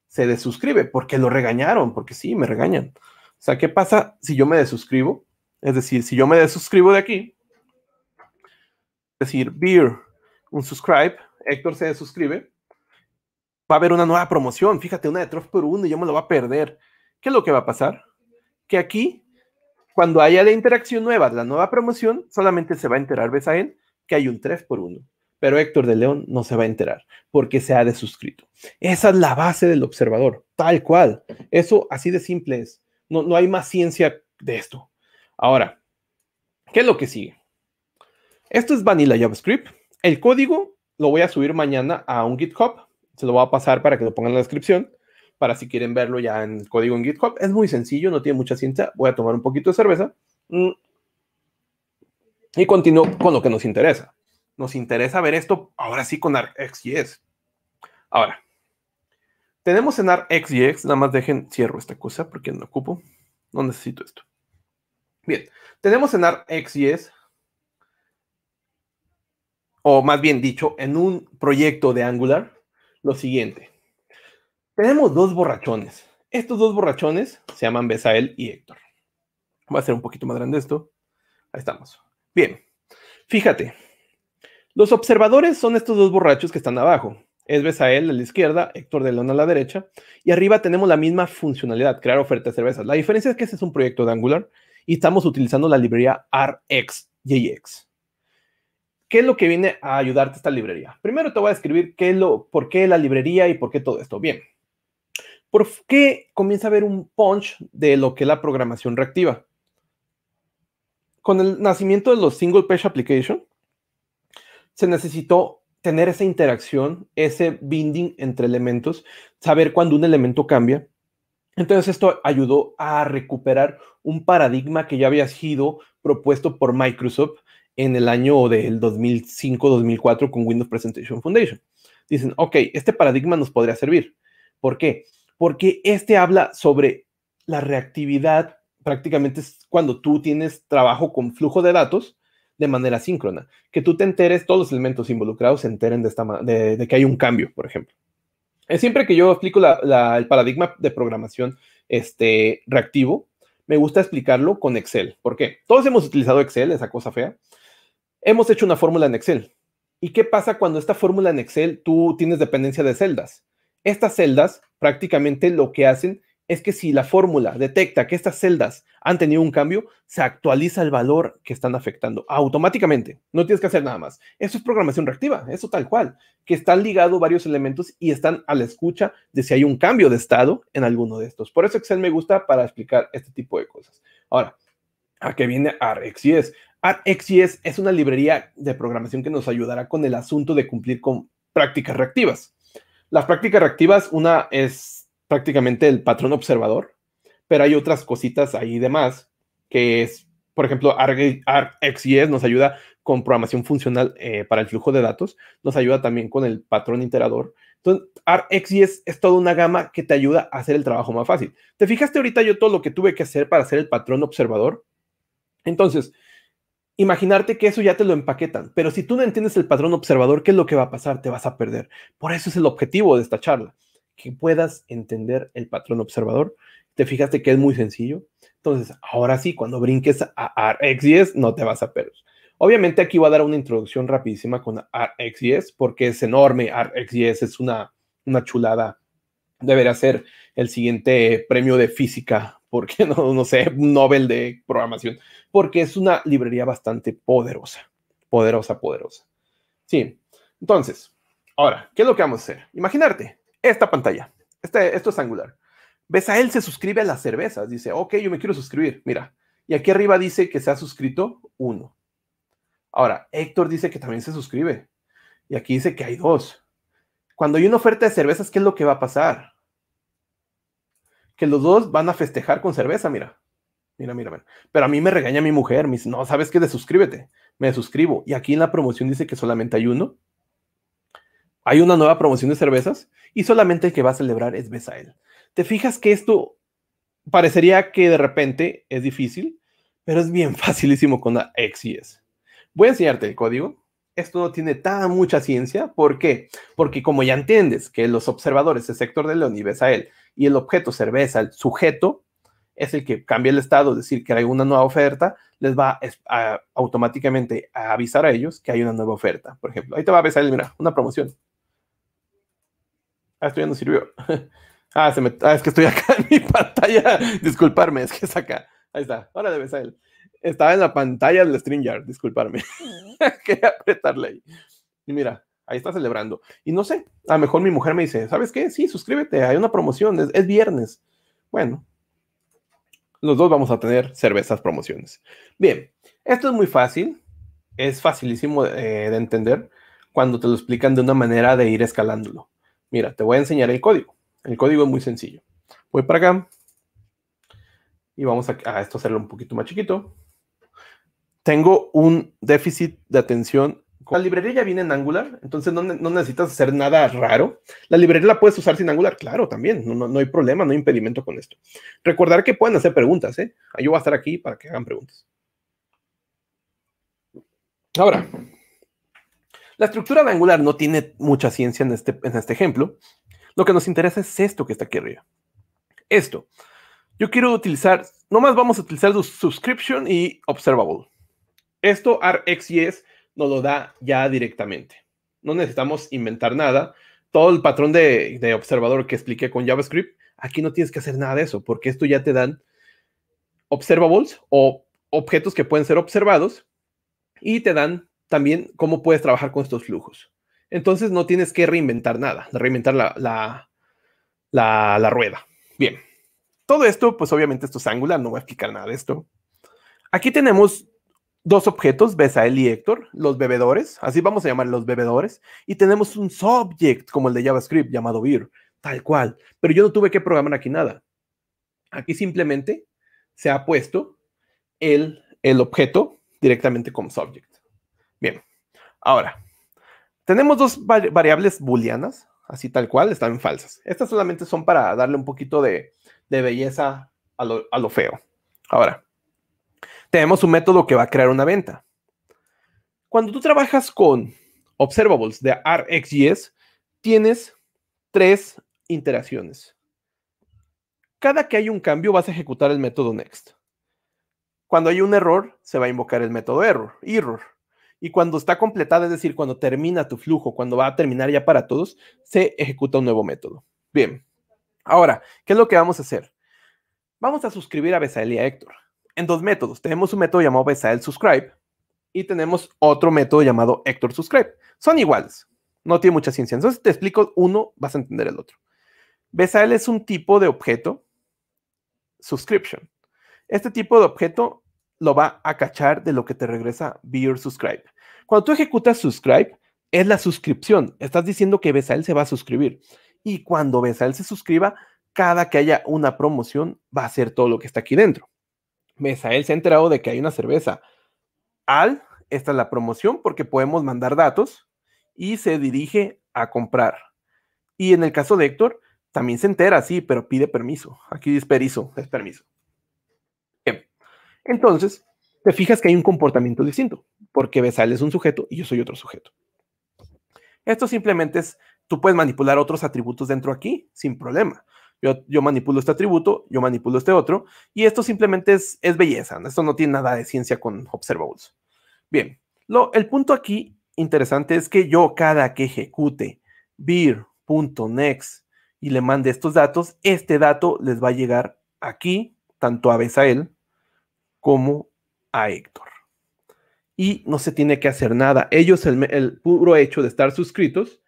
se desuscribe? Porque lo regañaron, porque sí, me regañan. O sea, ¿qué pasa si yo me desuscribo? Es decir, si yo me desuscribo de aquí, decir beer, un subscribe, Héctor se suscribe, va a haber una nueva promoción, fíjate, una de 3 por uno y yo me lo va a perder. ¿Qué es lo que va a pasar? Que aquí, cuando haya la interacción nueva, la nueva promoción, solamente se va a enterar él, que hay un 3 por uno. pero Héctor de León no se va a enterar porque se ha desuscrito. Esa es la base del observador, tal cual. Eso así de simple es. No, no hay más ciencia de esto. Ahora, ¿qué es lo que sigue? Esto es Vanilla JavaScript. El código lo voy a subir mañana a un GitHub. Se lo voy a pasar para que lo pongan en la descripción, para si quieren verlo ya en el código en GitHub. Es muy sencillo, no tiene mucha ciencia. Voy a tomar un poquito de cerveza. Mm. Y continúo con lo que nos interesa. Nos interesa ver esto ahora sí con ArcXJS. Ahora, tenemos en ArcXJS, nada más dejen, cierro esta cosa porque no ocupo, no necesito esto. Bien, tenemos en ArcXJS o más bien dicho, en un proyecto de Angular, lo siguiente. Tenemos dos borrachones. Estos dos borrachones se llaman Besael y Héctor. Voy a hacer un poquito más grande esto. Ahí estamos. Bien, fíjate. Los observadores son estos dos borrachos que están abajo. Es Besael a la izquierda, Héctor de León a la derecha. Y arriba tenemos la misma funcionalidad, crear ofertas de cervezas. La diferencia es que este es un proyecto de Angular y estamos utilizando la librería RxJX. ¿Qué es lo que viene a ayudarte esta librería? Primero te voy a describir qué lo, por qué la librería y por qué todo esto. Bien, ¿por qué comienza a haber un punch de lo que es la programación reactiva? Con el nacimiento de los single page application, se necesitó tener esa interacción, ese binding entre elementos, saber cuándo un elemento cambia. Entonces esto ayudó a recuperar un paradigma que ya había sido propuesto por Microsoft en el año del 2005-2004 con Windows Presentation Foundation. Dicen, ok, este paradigma nos podría servir. ¿Por qué? Porque este habla sobre la reactividad, prácticamente es cuando tú tienes trabajo con flujo de datos de manera síncrona, que tú te enteres, todos los elementos involucrados se enteren de, esta, de, que hay un cambio, por ejemplo. Es eh, siempre que yo explico el paradigma de programación este, reactivo, me gusta explicarlo con Excel. ¿Por qué? Todos hemos utilizado Excel, esa cosa fea, Hemos hecho una fórmula en Excel. ¿Y qué pasa cuando esta fórmula en Excel tú tienes dependencia de celdas? Estas celdas prácticamente lo que hacen es que si la fórmula detecta que estas celdas han tenido un cambio, se actualiza el valor que están afectando automáticamente. No tienes que hacer nada más. Eso es programación reactiva, eso tal cual, que están ligados varios elementos y están a la escucha de si hay un cambio de estado en alguno de estos. Por eso Excel me gusta para explicar este tipo de cosas. Ahora, ¿a qué viene ArcGIS? RxJS es una librería de programación que nos ayudará con el asunto de cumplir con prácticas reactivas. Las prácticas reactivas, una es prácticamente el patrón observador, pero hay otras cositas ahí demás que es, por ejemplo, RxJS nos ayuda con programación funcional eh, para el flujo de datos, nos ayuda también con el patrón iterador. Entonces, RxJS es toda una gama que te ayuda a hacer el trabajo más fácil. ¿Te fijaste ahorita yo todo lo que tuve que hacer para hacer el patrón observador? Entonces, imaginarte que eso ya te lo empaquetan, pero si tú no entiendes el patrón observador, ¿qué es lo que va a pasar? Te vas a perder. Por eso es el objetivo de esta charla, que puedas entender el patrón observador. Te fijaste que es muy sencillo. Entonces, ahora sí, cuando brinques a RxJS, no te vas a perder. Obviamente aquí voy a dar una introducción rapidísima con RxJS, porque es enorme. RxJS es una, una chulada. Deberá ser el siguiente premio de física porque no, no sé, un Nobel de programación, porque es una librería bastante poderosa, poderosa, poderosa. Sí, entonces, ahora, ¿qué es lo que vamos a hacer? Imaginarte esta pantalla, este, esto es Angular. Ves a él se suscribe a las cervezas, dice, ok, yo me quiero suscribir, mira, y aquí arriba dice que se ha suscrito uno. Ahora, Héctor dice que también se suscribe, y aquí dice que hay dos. Cuando hay una oferta de cervezas, ¿qué es lo que va a pasar? que los dos van a festejar con cerveza, mira. Mira, mira, Pero a mí me regaña mi mujer, me no, ¿sabes qué? Desuscríbete. Me suscribo. Y aquí en la promoción dice que solamente hay uno. Hay una nueva promoción de cervezas y solamente el que va a celebrar es Besael. ¿Te fijas que esto parecería que de repente es difícil, pero es bien facilísimo con la S. Voy a enseñarte el código. Esto no tiene tan mucha ciencia. ¿Por qué? Porque como ya entiendes que los observadores del sector de León y Besael y el objeto cerveza, el sujeto, es el que cambia el estado, es decir, que hay una nueva oferta, les va automáticamente a avisar a ellos que hay una nueva oferta. Por ejemplo, ahí te va a avisar, mira, una promoción. Ah, esto ya no sirvió. Ah, ah, es que estoy acá en mi pantalla. Disculparme, es que es acá. Ahí está. Ahora debe ser. Estaba en la pantalla del StreamYard, disculparme. Quería apretarle ahí. Y mira, ahí está celebrando. Y no sé, a lo mejor mi mujer me dice, ¿sabes qué? Sí, suscríbete, hay una promoción, es, viernes. Bueno, los dos vamos a tener cervezas promociones. Bien, esto es muy fácil, es facilísimo eh, de entender cuando te lo explican de una manera de ir escalándolo. Mira, te voy a enseñar el código. El código es muy sencillo. Voy para acá y vamos a, a esto hacerlo un poquito más chiquito. Tengo un déficit de atención la librería ya viene en Angular, entonces no, necesitas hacer nada raro. La librería la puedes usar sin Angular, claro, también. No, hay problema, no hay impedimento con esto. Recordar que pueden hacer preguntas, ¿eh? Yo voy a estar aquí para que hagan preguntas. Ahora, la estructura de Angular no tiene mucha ciencia en este, en este ejemplo. Lo que nos interesa es esto que está aquí arriba. Esto. Yo quiero utilizar, nomás vamos a utilizar subscription y observable. Esto, RxJS, nos lo da ya directamente. No necesitamos inventar nada. Todo el patrón de, observador que expliqué con JavaScript, aquí no tienes que hacer nada de eso, porque esto ya te dan observables o objetos que pueden ser observados y te dan también cómo puedes trabajar con estos flujos. Entonces no tienes que reinventar nada, reinventar la, la, la rueda. Bien, todo esto, pues obviamente esto es Angular, no voy a explicar nada de esto. Aquí tenemos dos objetos, Besael y Héctor, los bebedores, así vamos a llamar los bebedores, y tenemos un subject como el de JavaScript llamado beer, tal cual. Pero yo no tuve que programar aquí nada. Aquí simplemente se ha puesto el, el objeto directamente como subject. Bien, ahora, tenemos dos variables booleanas, así tal cual, están falsas. Estas solamente son para darle un poquito de, belleza a lo, a lo feo. Ahora, tenemos un método que va a crear una venta. Cuando tú trabajas con observables de RxJS, tienes tres interacciones. Cada que hay un cambio vas a ejecutar el método next. Cuando hay un error, se va a invocar el método error, error. Y cuando está completada, es decir, cuando termina tu flujo, cuando va a terminar ya para todos, se ejecuta un nuevo método. Bien. Ahora, ¿qué es lo que vamos a hacer? Vamos a suscribir a Besalia Héctor en dos métodos. Tenemos un método llamado Besael Subscribe y tenemos otro método llamado Hector Subscribe. Son iguales, no tiene mucha ciencia. Entonces, te explico uno, vas a entender el otro. Besael es un tipo de objeto, subscription. Este tipo de objeto lo va a cachar de lo que te regresa Beer Subscribe. Cuando tú ejecutas Subscribe, es la suscripción. Estás diciendo que Besael se va a suscribir. Y cuando Besael se suscriba, cada que haya una promoción, va a ser todo lo que está aquí dentro. Mesael se ha enterado de que hay una cerveza. Al, esta es la promoción porque podemos mandar datos y se dirige a comprar. Y en el caso de Héctor, también se entera, sí, pero pide permiso. Aquí dice es permiso. Bien. Em, entonces, te fijas que hay un comportamiento distinto, porque Besal es un sujeto y yo soy otro sujeto. Esto simplemente es, tú puedes manipular otros atributos dentro aquí sin problema. Yo, manipulo este atributo, yo manipulo este otro, y esto simplemente es, belleza. Esto no tiene nada de ciencia con observables. Bien, el punto aquí interesante es que yo cada que ejecute vir.next y le mande estos datos, este dato les va a llegar aquí, tanto a Besael como a Héctor. Y no se tiene que hacer nada. Ellos, el puro hecho de estar suscritos,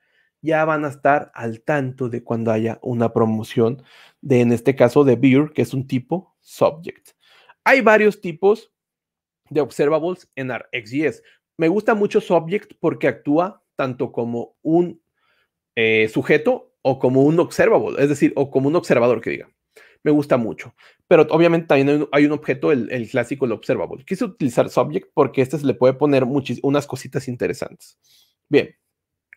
ya van a estar al tanto de cuando haya una promoción de, en este caso, de Beer, que es un tipo Subject. Hay varios tipos de observables en RxJS. Me gusta mucho Subject porque actúa tanto como un eh, sujeto o como un observable, es decir, o como un observador que diga. Me gusta mucho. Pero obviamente también hay un objeto, el, clásico, el observable. Quise utilizar Subject porque este se le puede poner unas cositas interesantes. Bien.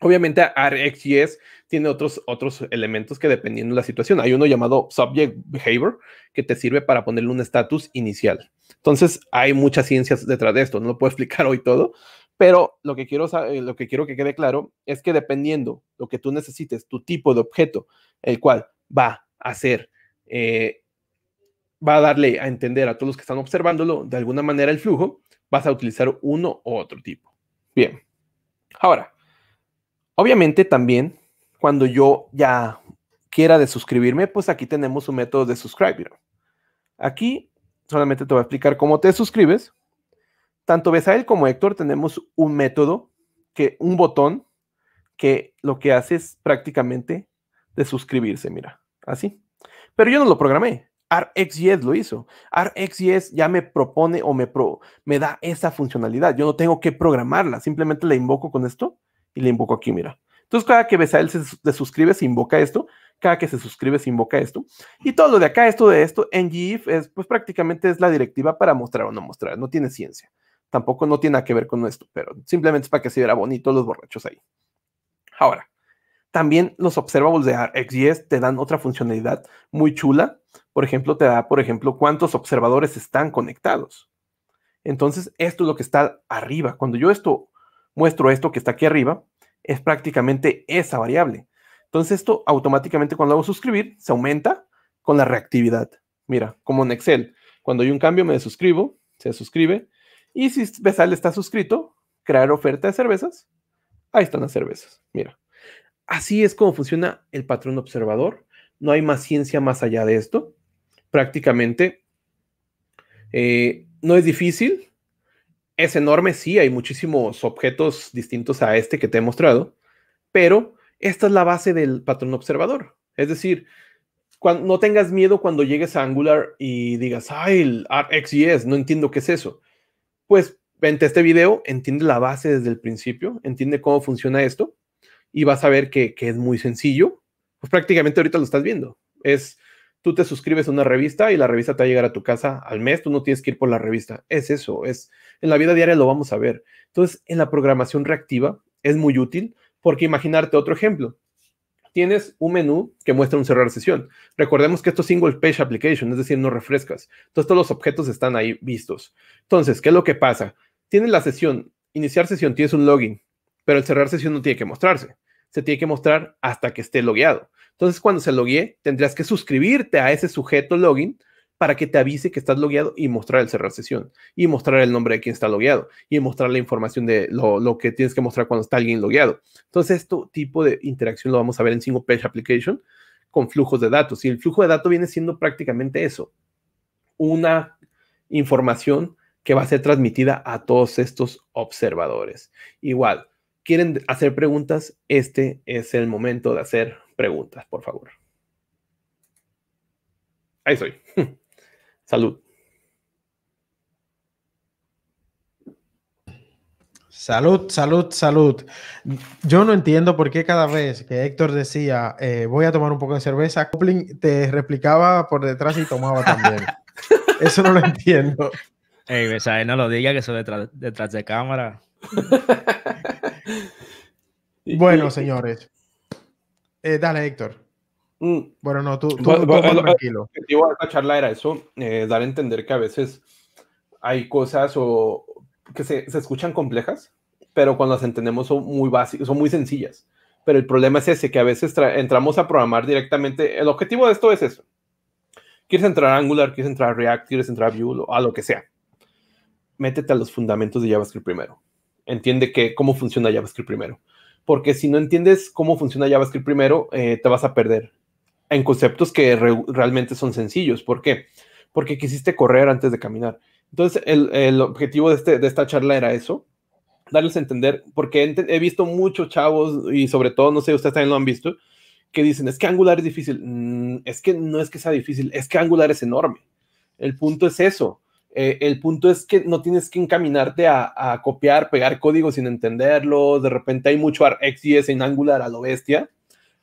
Obviamente, RxJS tiene otros, otros elementos que dependiendo de la situación. Hay uno llamado Subject Behavior que te sirve para ponerle un estatus inicial. Entonces, hay muchas ciencias detrás de esto. No lo puedo explicar hoy todo, pero lo que quiero, eh, lo que, quiero que quede claro es que dependiendo lo que tú necesites, tu tipo de objeto, el cual va a ser, eh, va a darle a entender a todos los que están observándolo de alguna manera el flujo, vas a utilizar uno u otro tipo. Bien. Ahora Obviamente también, cuando yo ya quiera de suscribirme, pues aquí tenemos un método de subscriber. Aquí solamente te voy a explicar cómo te suscribes. Tanto Besael como Héctor tenemos un método, que un botón que lo que hace es prácticamente de suscribirse, mira, así. Pero yo no lo programé. RxJS lo hizo. RxJS ya me propone o me, me da esa funcionalidad. Yo no tengo que programarla, simplemente la invoco con esto y le invoco aquí, mira. Entonces, cada que Besael se, se suscribe, se invoca esto. Cada que se suscribe, se invoca esto. Y todo lo de acá, esto de esto, en GIF, es, pues prácticamente es la directiva para mostrar o no mostrar. No tiene ciencia. Tampoco no tiene nada que ver con esto, pero simplemente es para que se viera bonito los borrachos ahí. Ahora, también los observables de XGS te dan otra funcionalidad muy chula. Por ejemplo, te da, por ejemplo, cuántos observadores están conectados. Entonces, esto es lo que está arriba. Cuando yo esto muestro esto que está aquí arriba, es prácticamente esa variable. Entonces esto automáticamente cuando hago suscribir se aumenta con la reactividad. Mira, como en Excel, cuando hay un cambio me suscribo, se suscribe y si Besal está suscrito, crear oferta de cervezas, ahí están las cervezas. Mira, así es como funciona el patrón observador. No hay más ciencia más allá de esto. Prácticamente eh, no es difícil, es enorme, sí, hay muchísimos objetos distintos a este que te he mostrado, pero esta es la base del patrón observador. Es decir, cuando, no tengas miedo cuando llegues a Angular y digas, ay, el RxJS, no entiendo qué es eso. Pues vente este video, entiende la base desde el principio, entiende cómo funciona esto y vas a ver que, que es muy sencillo. Pues prácticamente ahorita lo estás viendo. Es Tú te suscribes a una revista y la revista te va a llegar a tu casa al mes, tú no tienes que ir por la revista. Es eso, es en la vida diaria lo vamos a ver. Entonces, en la programación reactiva es muy útil porque imaginarte otro ejemplo. Tienes un menú que muestra un cerrar sesión. Recordemos que esto es single page application, es decir, no refrescas. Entonces, todos los objetos están ahí vistos. Entonces, ¿qué es lo que pasa? Tienes la sesión, iniciar sesión, tienes un login, pero el cerrar sesión no tiene que mostrarse se tiene que mostrar hasta que esté logueado. Entonces, cuando se loguee, tendrías que suscribirte a ese sujeto login para que te avise que estás logueado y mostrar el cerrar sesión y mostrar el nombre de quien está logueado y mostrar la información de lo, lo que tienes que mostrar cuando está alguien logueado. Entonces, este tipo de interacción lo vamos a ver en Single Page Application con flujos de datos. Y el flujo de datos viene siendo prácticamente eso, una información que va a ser transmitida a todos estos observadores. Igual, quieren hacer preguntas, este es el momento de hacer preguntas, por favor. Ahí soy. Salud. Salud, salud, salud. Yo no entiendo por qué cada vez que Héctor decía eh, voy a tomar un poco de cerveza, Coupling te replicaba por detrás y tomaba también. Eso no lo entiendo. Ey, no lo diga que eso detrás, detrás de cámara. bueno, señores. Eh, dale, Héctor. Mm. Bueno, no, tú, tranquilo. El objetivo de esta charla era eso, eh, dar a entender que a veces hay cosas o que se, escuchan complejas, pero cuando las entendemos son muy básicas, son muy sencillas. Pero el problema es ese, que a veces entramos a programar directamente. El objetivo de esto es eso. Quieres entrar a Angular, quieres entrar a React, quieres entrar a Vue, a lo que sea. Métete a los fundamentos de JavaScript primero entiende que, cómo funciona JavaScript primero. Porque si no entiendes cómo funciona JavaScript primero, eh, te vas a perder en conceptos que realmente son sencillos. ¿Por qué? Porque quisiste correr antes de caminar. Entonces, el, objetivo este, de, esta charla era eso, darles a entender, porque he, visto muchos chavos y sobre todo, no sé, ustedes también lo han visto, que dicen, es que Angular es difícil. Mm, es que no es que sea difícil, es que Angular es enorme. El punto es eso. Eh, el punto es que no tienes que encaminarte a, copiar, pegar código sin entenderlo. De repente hay mucho XJS en Angular a lo bestia.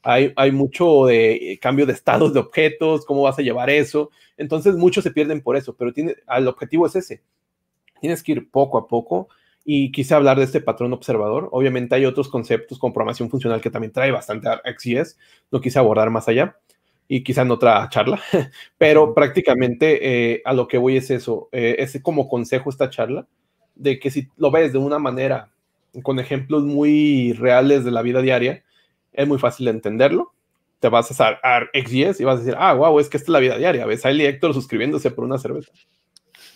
Hay, hay mucho de eh, cambio de estados de objetos, cómo vas a llevar eso. Entonces, muchos se pierden por eso, pero tiene, el objetivo es ese. Tienes que ir poco a poco y quise hablar de este patrón observador. Obviamente hay otros conceptos con programación funcional que también trae bastante XJS, no quise abordar más allá, y quizá en otra charla, pero prácticamente eh, a lo que voy es eso, eh, es como consejo esta charla, de que si lo ves de una manera, con ejemplos muy reales de la vida diaria, es muy fácil entenderlo, te vas a hacer X10 y vas a decir, ah, guau, es que esta es la vida diaria, ves a él Héctor suscribiéndose por una cerveza.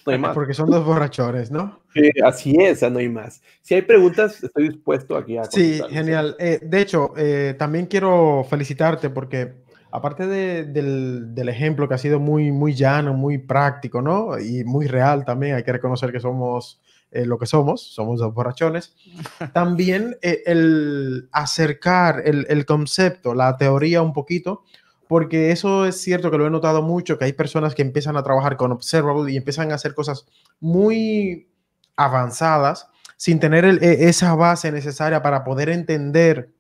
No hay más. Porque son los borrachores, ¿no? así es, no hay más. Si hay preguntas, estoy dispuesto aquí a... Sí, genial. Eh, de hecho, también quiero felicitarte porque aparte del, ejemplo que ha sido muy, muy llano, muy práctico, ¿no? Y muy real también, hay que reconocer que somos eh, lo que somos, somos dos borrachones, también eh, el acercar el, concepto, la teoría un poquito, porque eso es cierto que lo he notado mucho, que hay personas que empiezan a trabajar con Observable y empiezan a hacer cosas muy avanzadas sin tener e, esa base necesaria para poder entender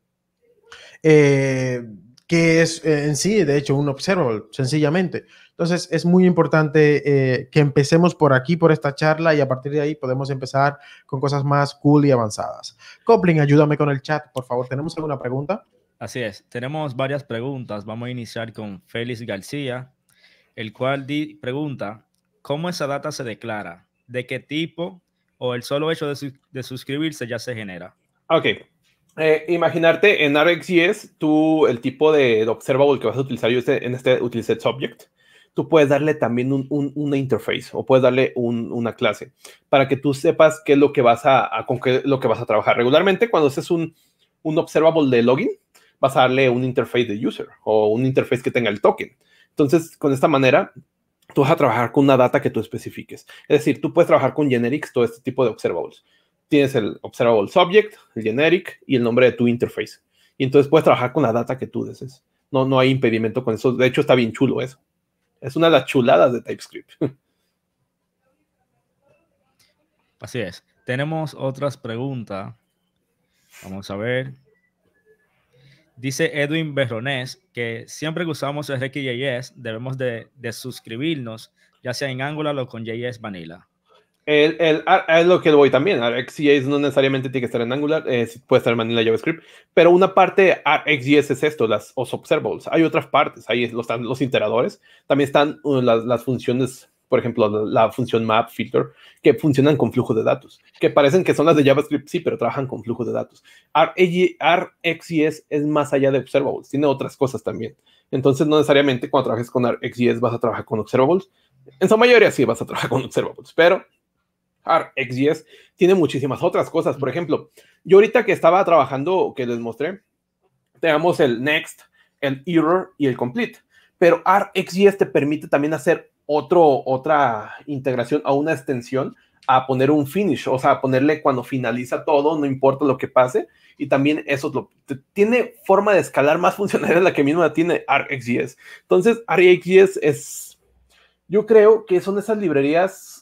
eh, que es eh, en sí, de hecho, un observable, sencillamente. Entonces, es muy importante eh, que empecemos por aquí, por esta charla, y a partir de ahí podemos empezar con cosas más cool y avanzadas. Copling, ayúdame con el chat, por favor. ¿Tenemos alguna pregunta? Así es, tenemos varias preguntas. Vamos a iniciar con Félix García, el cual pregunta, ¿cómo esa data se declara? ¿De qué tipo? ¿O el solo hecho de suscribirse ya se genera? Ok, eh, imaginarte en RxJS, tú, el tipo de observable que vas a utilizar, yo este, en este utilicé subject, tú puedes darle también un, una interface o puedes darle una clase para que tú sepas qué es lo que vas a, con qué lo que vas a trabajar. Regularmente, cuando haces un, un observable de login, vas a darle un interface de user o un interface que tenga el token. Entonces, con esta manera, tú vas a trabajar con una data que tú especifiques. Es decir, tú puedes trabajar con generics, todo este tipo de observables tienes el observable subject, el generic y el nombre de tu interface. Y entonces puedes trabajar con la data que tú desees. No, no hay impedimento con eso. De hecho, está bien chulo eso. Es una de las chuladas de TypeScript. Así es. Tenemos otras preguntas. Vamos a ver. Dice Edwin Berronés que siempre que usamos RxJS debemos de, de suscribirnos, ya sea en Angular o con JS Vanilla. El, el, ah, es lo que voy también. RxJS no necesariamente tiene que estar en Angular, eh, puede estar en Manila JavaScript, pero una parte RxJS es esto, las observables. Hay otras partes, ahí están los iteradores, también están uh, las, las funciones, por ejemplo, la, la, función map filter, que funcionan con flujo de datos, que parecen que son las de JavaScript, sí, pero trabajan con flujo de datos. RxJS es más allá de observables, tiene otras cosas también. Entonces, no necesariamente cuando trabajes con RxJS vas a trabajar con observables. En su mayoría sí vas a trabajar con observables, pero RxJS tiene muchísimas otras cosas. Por ejemplo, yo ahorita que estaba trabajando, que les mostré, tenemos el next, el error y el complete. Pero RxJS te permite también hacer otro, otra integración a una extensión a poner un finish, o sea, ponerle cuando finaliza todo, no importa lo que pase. Y también eso lo, tiene forma de escalar más funcionalidad la que misma tiene RxJS. Entonces, RxJS es, yo creo que son esas librerías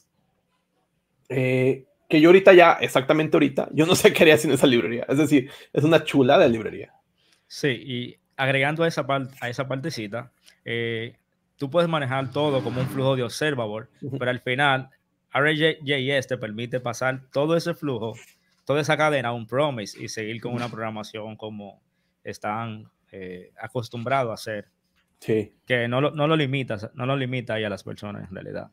eh, que yo ahorita ya, exactamente ahorita, yo no sé qué haría sin esa librería. Es decir, es una chula de librería. Sí, y agregando a esa, parte a esa partecita, eh, tú puedes manejar todo como un flujo de observador, pero al final RJS e te permite pasar todo ese flujo, toda esa cadena a un promise y seguir con una programación como están eh, acostumbrados a hacer. Sí. Que no lo, no lo limitas, no lo limita ahí a las personas en realidad.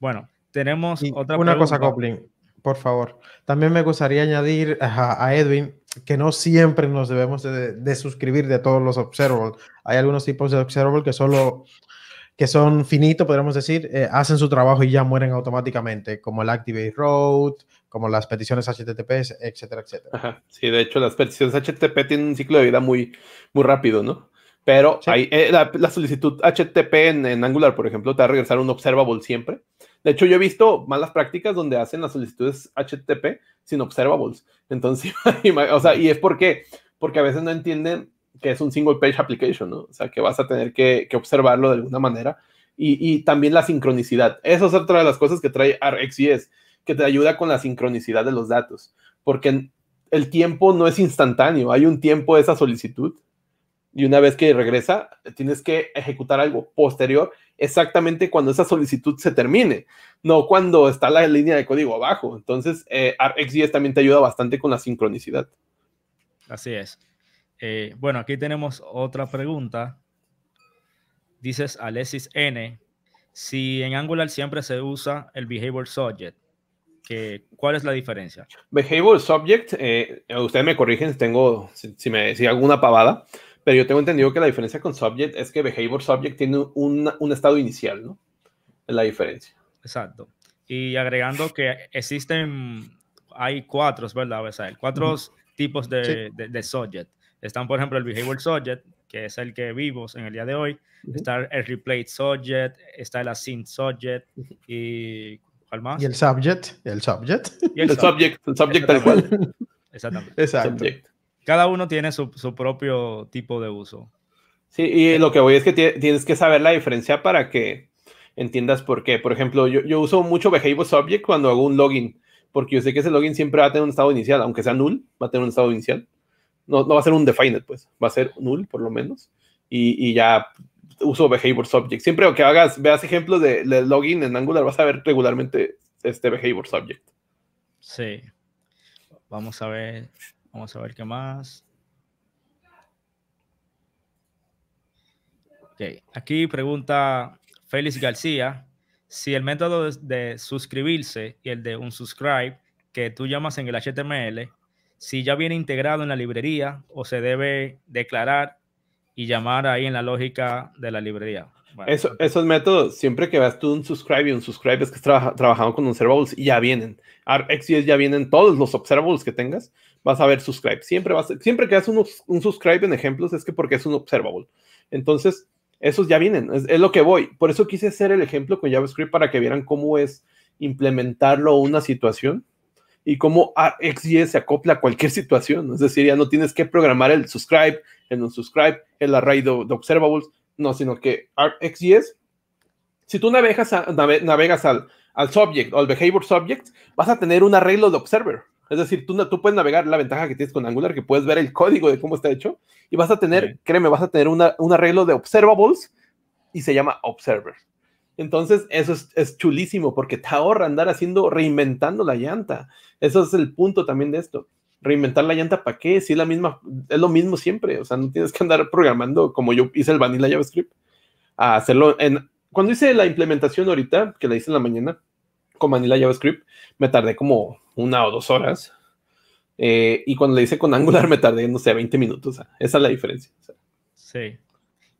Bueno, tenemos y otra Una cosa, Coplin, por favor. También me gustaría añadir a, Edwin que no siempre nos debemos de, suscribir de todos los observables. Hay algunos tipos de observables que solo que son finitos, podríamos decir, eh, hacen su trabajo y ya mueren automáticamente, como el Activate Road, como las peticiones HTTP, etcétera, etcétera. Sí, de hecho, las peticiones HTTP tienen un ciclo de vida muy, muy rápido, ¿no? Pero eh, la, solicitud HTTP en, Angular, por ejemplo, te va a regresar un observable siempre de hecho, yo he visto malas prácticas donde hacen las solicitudes HTTP sin observables. Entonces, o sea, y es porque, porque a veces no entienden que es un single page application, ¿no? O sea, que vas a tener que, observarlo de alguna manera. Y, también la sincronicidad. Eso es otra de las cosas que trae RxJS, e que te ayuda con la sincronicidad de los datos, porque el tiempo no es instantáneo, hay un tiempo de esa solicitud y una vez que regresa, tienes que ejecutar algo posterior exactamente cuando esa solicitud se termine, no cuando está la línea de código abajo. Entonces, eh, también te ayuda bastante con la sincronicidad. Así es. Eh, bueno, aquí tenemos otra pregunta. Dices Alexis N. Si en Angular siempre se usa el behavior subject, ¿cuál es la diferencia? Behavior subject, eh, ustedes me corrigen si tengo, si, me si alguna pavada, pero yo tengo entendido que la diferencia con Subject es que Behavior Subject tiene un, un estado inicial, ¿no? Es la diferencia. Exacto. Y agregando que existen, hay cuatro, ¿verdad? O sea, cuatro tipos de, de, Subject. Están, por ejemplo, el Behavior Subject, que es el que vivos en el día de hoy. Está el Replay Subject, está el Async Subject y... ¿cuál más? Y el Subject, el Subject. el, subject, el Subject tal cual. Exactamente. Exacto. Subject cada uno tiene su, propio tipo de uso. Sí, y eh, lo que voy es que tienes que saber la diferencia para que entiendas por qué. Por ejemplo, yo, uso mucho Behavior Subject cuando hago un login, porque yo sé que ese login siempre va a tener un estado inicial, aunque sea null, va a tener un estado inicial. No, no va a ser un defined, pues, va a ser null por lo menos. Y, ya uso Behavior Subject. Siempre que hagas, veas ejemplos de, de, login en Angular, vas a ver regularmente este Behavior Subject. Sí. Vamos a ver. Vamos a ver qué más. Okay. Aquí pregunta Félix García si el método de, suscribirse y el de un subscribe que tú llamas en el HTML, si ya viene integrado en la librería o se debe declarar y llamar ahí en la lógica de la librería. Eso, esos métodos, siempre que veas tú un subscribe y un subscribe es que estás trabajando con observables y ya vienen. RxJS ya vienen todos los observables que tengas, vas a ver subscribe. Siempre, vas, siempre que haces un, un, subscribe en ejemplos es que porque es un observable. Entonces, esos ya vienen, es, lo que voy. Por eso quise hacer el ejemplo con JavaScript para que vieran cómo es implementarlo a una situación y cómo RxJS se acopla a cualquier situación. Es decir, ya no tienes que programar el subscribe, el un subscribe, el array de, observables, no, sino que RxJS, si tú navegas, navegas al, al subject o al behavior subject, vas a tener un arreglo de observer es decir, tú, puedes navegar la ventaja que tienes con Angular, que puedes ver el código de cómo está hecho, y vas a tener, créeme, vas a tener un arreglo de observables y se llama observer. Entonces, eso es, chulísimo porque te ahorra andar haciendo, reinventando la llanta. Eso es el punto también de esto. Reinventar la llanta, ¿para qué? Si es, la misma, es lo mismo siempre. O sea, no tienes que andar programando como yo hice el vanilla JavaScript. A hacerlo en. Cuando hice la implementación ahorita, que la hice en la mañana, con vanilla JavaScript, me tardé como una o dos horas. Eh, y cuando le hice con Angular me tardé, no sé, 20 minutos. esa es la diferencia. Sí.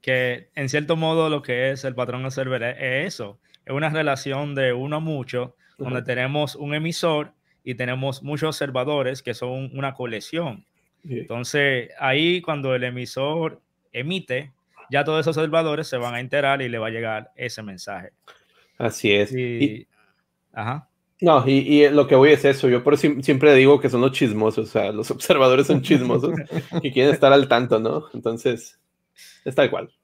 Que en cierto modo lo que es el patrón de server es, eso. Es una relación de uno a mucho, donde tenemos un emisor y tenemos muchos observadores que son una colección. Entonces, ahí cuando el emisor emite, ya todos esos observadores se van a enterar y le va a llegar ese mensaje. Así es. Ajá. No, y, lo que voy es eso. Yo por siempre digo que son los chismosos, o sea, los observadores son chismosos y quieren estar al tanto, ¿no? Entonces, está tal cual.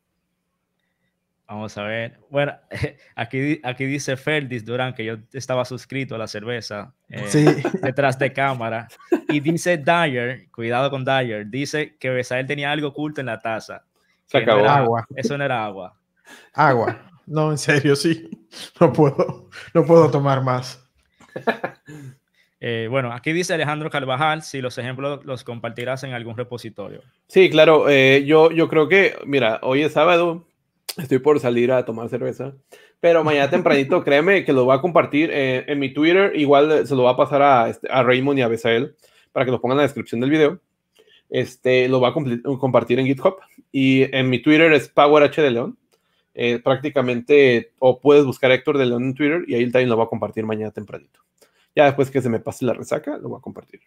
Vamos a ver. Bueno, aquí, aquí dice Feldis Durán que yo estaba suscrito a la cerveza eh, detrás de cámara. Y dice Dyer, cuidado con Dyer, dice que Besael tenía algo oculto en la taza. Se acabó. agua. Eso no era agua. Agua. No, en serio, sí. No puedo, no puedo tomar más. Eh, bueno, aquí dice Alejandro Carvajal si los ejemplos los compartirás en algún repositorio. Sí, claro, eh, yo, yo creo que, mira, hoy es sábado, estoy por salir a tomar cerveza, pero mañana tempranito, créeme que lo voy a compartir eh, en, mi Twitter, igual se lo va a pasar este, a, Raymond y a Besael para que lo pongan en la descripción del video. Este, lo va a compartir en GitHub y en mi Twitter es PowerHDLeon. Eh, prácticamente, o puedes buscar Héctor de León en Twitter y ahí también lo va a compartir mañana tempranito. Ya después que se me pase la resaca, lo voy a compartir.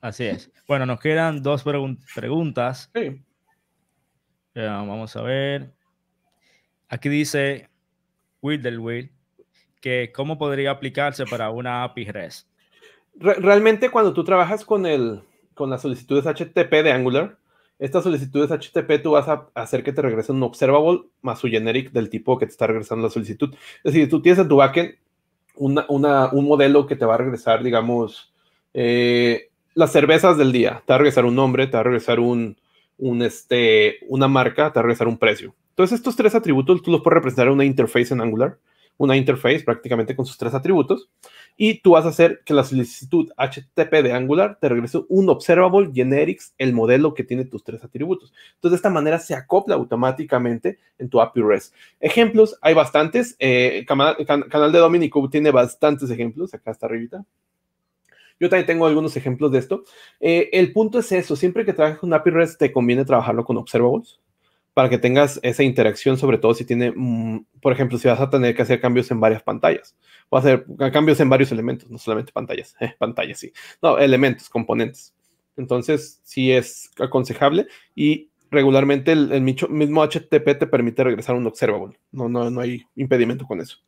Así es. Bueno, nos quedan dos preguntas. vamos a ver. Aquí dice Will del Will que cómo podría aplicarse para una API REST. realmente cuando tú trabajas con, el, con las solicitudes HTTP de Angular, esta solicitud HTTP, tú vas a hacer que te regrese un observable más su generic del tipo que te está regresando la solicitud. Es decir, tú tienes en tu backend un modelo que te va a regresar, digamos, eh, las cervezas del día. Te va a regresar un nombre, te va a regresar un, un este, una marca, te va a regresar un precio. Entonces, estos tres atributos tú los puedes representar en una interface en Angular una interface prácticamente con sus tres atributos, y tú vas a hacer que la solicitud HTTP de Angular te regrese un observable generics, el modelo que tiene tus tres atributos. Entonces, de esta manera se acopla automáticamente en tu API REST. Ejemplos, hay bastantes. Eh, canal, de Dominico tiene bastantes ejemplos, acá está arribita. Yo también tengo algunos ejemplos de esto. Eh, el punto es eso, siempre que trabajes con API REST te conviene trabajarlo con observables para que tengas esa interacción, sobre todo si tiene, mm, por ejemplo, si vas a tener que hacer cambios en varias pantallas, o hacer cambios en varios elementos, no solamente pantallas, eh, pantallas, sí, no, elementos, componentes. Entonces, sí es aconsejable y regularmente el, mismo HTTP te permite regresar a un observable, no, no, no hay impedimento con eso.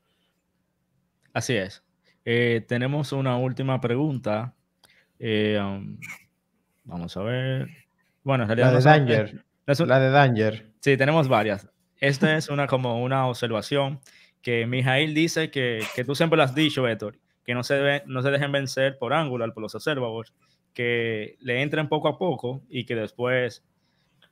Así es. Eh, tenemos una última pregunta. Eh, um, vamos a ver. Bueno, La de Danger. la, de Danger. Sí, tenemos varias. Esta es una como una observación que Mijail dice que, que tú siempre lo has dicho, Héctor, que no se, no se dejen vencer por Angular, por los observadores, que le entren poco a poco y que después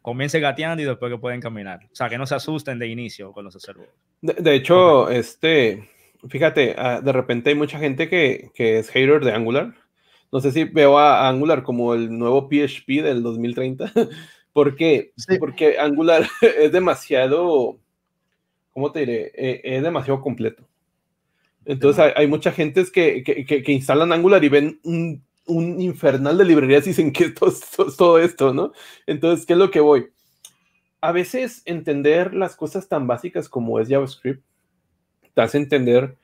comience gateando y después que pueden caminar. O sea, que no se asusten de inicio con los observadores. De, hecho, este, fíjate, ah, de repente hay mucha gente que, que, es hater de Angular. No sé si veo a Angular como el nuevo PHP del 2030. ¿Por qué? Porque Angular es demasiado, ¿cómo te diré? Eh, es demasiado completo. Entonces hay, mucha gente que, que, instalan Angular y ven un, un, infernal de librerías y dicen que es todo esto, ¿no? Entonces, ¿qué es lo que voy? A veces entender las cosas tan básicas como es JavaScript, te hace entender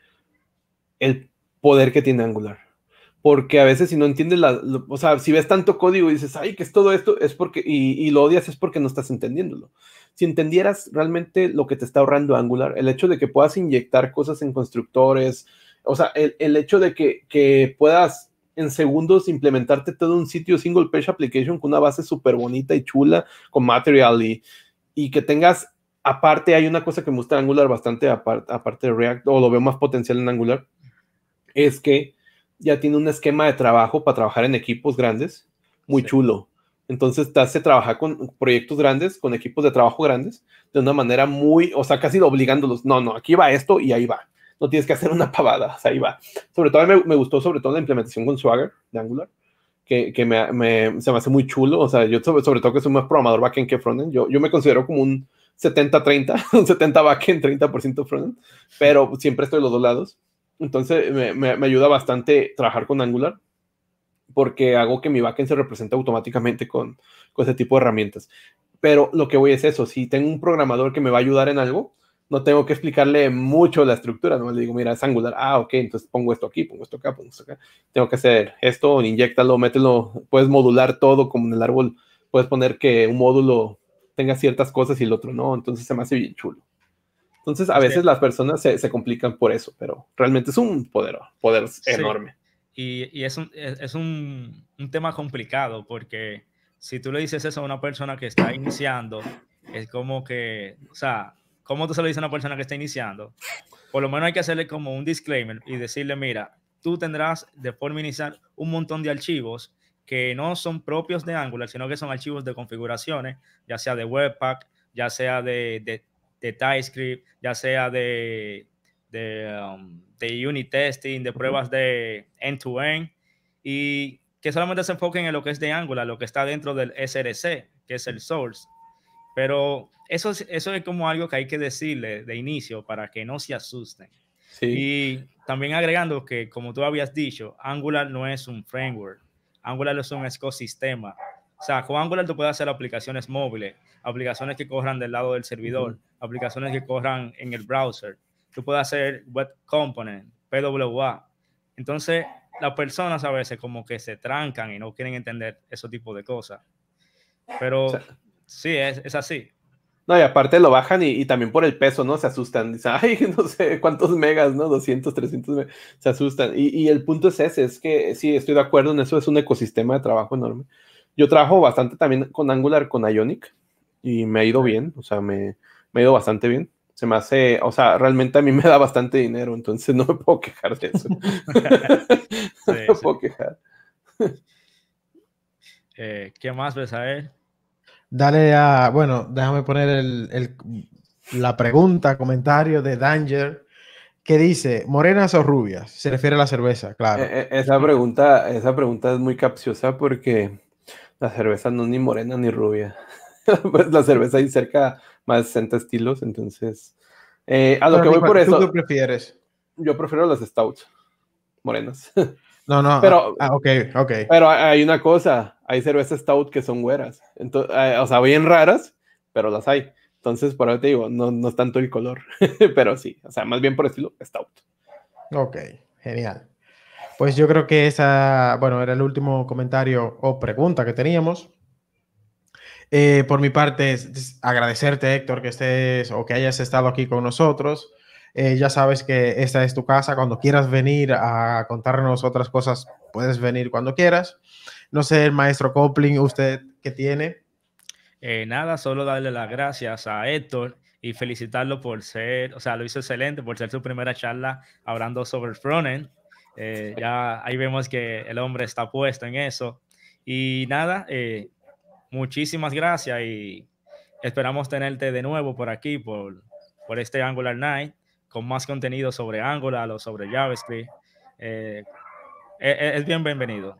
el poder que tiene Angular porque a veces si no entiendes la, o sea, si ves tanto código y dices, ay, que es todo esto? Es porque, y, lo odias es porque no estás entendiéndolo. Si entendieras realmente lo que te está ahorrando Angular, el hecho de que puedas inyectar cosas en constructores, o sea, el, hecho de que, que, puedas en segundos implementarte todo un sitio single page application con una base súper bonita y chula, con material y, y que tengas, aparte hay una cosa que me gusta Angular bastante, aparte, aparte de React, o lo veo más potencial en Angular, es que ya tiene un esquema de trabajo para trabajar en equipos grandes, muy chulo. Entonces te hace trabajar con proyectos grandes, con equipos de trabajo grandes, de una manera muy, o sea, casi obligándolos. No, no, aquí va esto y ahí va. No tienes que hacer una pavada, o sea, ahí va. Sobre todo me, gustó, sobre todo la implementación con Swagger de Angular, que, me, se me hace muy chulo. O sea, yo sobre, sobre todo que soy más programador backend que frontend, yo, yo me considero como un 70-30, un 70 backend, 30% frontend, pero siempre estoy de los dos lados. Entonces me, ayuda bastante trabajar con Angular porque hago que mi backend se represente automáticamente con, ese tipo de herramientas. Pero lo que voy es eso, si tengo un programador que me va a ayudar en algo, no tengo que explicarle mucho la estructura, no le digo, mira, es Angular, ah, ok, entonces pongo esto aquí, pongo esto acá, pongo esto acá. Tengo que hacer esto, inyectalo, mételo, puedes modular todo como en el árbol, puedes poner que un módulo tenga ciertas cosas y el otro no, entonces se me hace bien chulo. Entonces, a veces las personas se, se, complican por eso, pero realmente es un poder, poder enorme. Y, y, es, un, e, es un, un, tema complicado porque si tú le dices eso a una persona que está iniciando, es como que, o sea, ¿cómo tú se lo dices a una persona que está iniciando? Por lo menos hay que hacerle como un disclaimer y decirle, mira, tú tendrás de forma inicial un montón de archivos que no son propios de Angular, sino que son archivos de configuraciones, ya sea de Webpack, ya sea de, de, de TypeScript, ya sea de, de, um, de unit testing, de pruebas de end-to-end, y que solamente se enfoquen en lo que es de Angular, lo que está dentro del SRC, que es el source. Pero eso es, eso es como algo que hay que decirle de inicio para que no se asusten. Y también agregando que, como tú habías dicho, Angular no es un framework, Angular es un ecosistema o sea, con Angular tú puedes hacer aplicaciones móviles, aplicaciones que corran del lado del servidor, aplicaciones que corran en el browser. Tú puedes hacer web component, PWA. Entonces, las personas a veces como que se trancan y no quieren entender ese tipo de cosas. Pero sí, es, así. No, y aparte lo bajan y, también por el peso, ¿no? Se asustan. Dicen, ay, no sé cuántos megas, ¿no? 200, 300, megas. se asustan. Y, y, el punto es ese, es que sí, estoy de acuerdo en eso, es un ecosistema de trabajo enorme. Yo trabajo bastante también con Angular, con Ionic, y me ha ido bien, o sea, me, ha ido bastante bien. Se me hace, o sea, realmente a mí me da bastante dinero, entonces no me puedo quejar de eso. no me puedo quejar. Eh, ¿Qué más ves a él? Dale a, bueno, déjame poner el, la pregunta, comentario de Danger, que dice, ¿morenas o rubias? Se refiere a la cerveza, claro. E, e, esa, pregunta, esa pregunta es muy capciosa porque la cerveza no es ni morena ni rubia. pues la cerveza hay cerca más de 60 estilos, entonces. Eh, a lo que voy por eso. ¿Tú prefieres? Yo prefiero las stouts morenas. No, no. Pero, ah, ok, ok. Pero hay una cosa, hay cervezas stout que son güeras. Entonces, eh, o sea, bien raras, pero las hay. Entonces, por ahí te digo, no, no es tanto el color, pero sí, o sea, más bien por estilo stout. Ok, genial. Pues yo creo que esa, bueno, era el último comentario o pregunta que teníamos. Eh, por mi parte, agradecerte, Héctor, que estés o que hayas estado aquí con nosotros. Eh, ya sabes que esta es tu casa. Cuando quieras venir a contarnos otras cosas, puedes venir cuando quieras. No sé, maestro Copling, ¿usted qué tiene? Eh, nada, solo darle las gracias a Héctor y felicitarlo por ser, o sea, lo hizo excelente por ser su primera charla hablando sobre frontend eh, ya ahí vemos que el hombre está puesto en eso. Y nada, eh, muchísimas gracias y esperamos tenerte de nuevo por aquí, por, por este Angular Night, con más contenido sobre Angular o sobre JavaScript. Eh, e, e, es, bien bienvenido.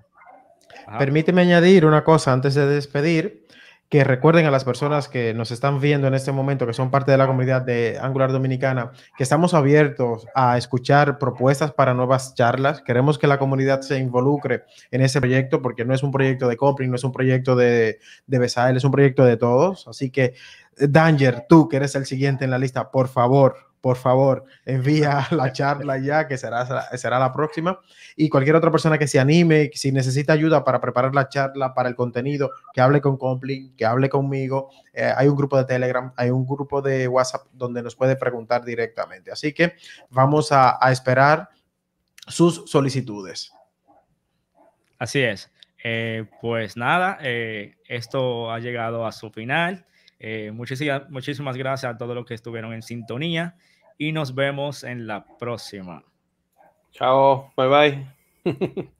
Permíteme añadir una cosa antes de despedir que recuerden a las personas que nos están viendo en este momento, que son parte de la comunidad de Angular Dominicana, que estamos abiertos a escuchar propuestas para nuevas charlas. Queremos que la comunidad se involucre en ese proyecto porque no es un proyecto de Copring, no es un proyecto de, de Besael, es un proyecto de todos. Así que, Danger, tú que eres el siguiente en la lista, por favor, por favor, envía la charla ya, que será, será la próxima. Y cualquier otra persona que se anime, si necesita ayuda para preparar la charla, para el contenido, que hable con Complin, que hable conmigo. Eh, hay un grupo de Telegram, hay un grupo de WhatsApp donde nos puede preguntar directamente. Así que vamos a, esperar sus solicitudes. Así es. Eh, pues nada, eh, esto ha llegado a su final. muchísimas, muchísimas gracias a todos los que estuvieron en sintonía y nos vemos en la próxima. Chao, bye bye.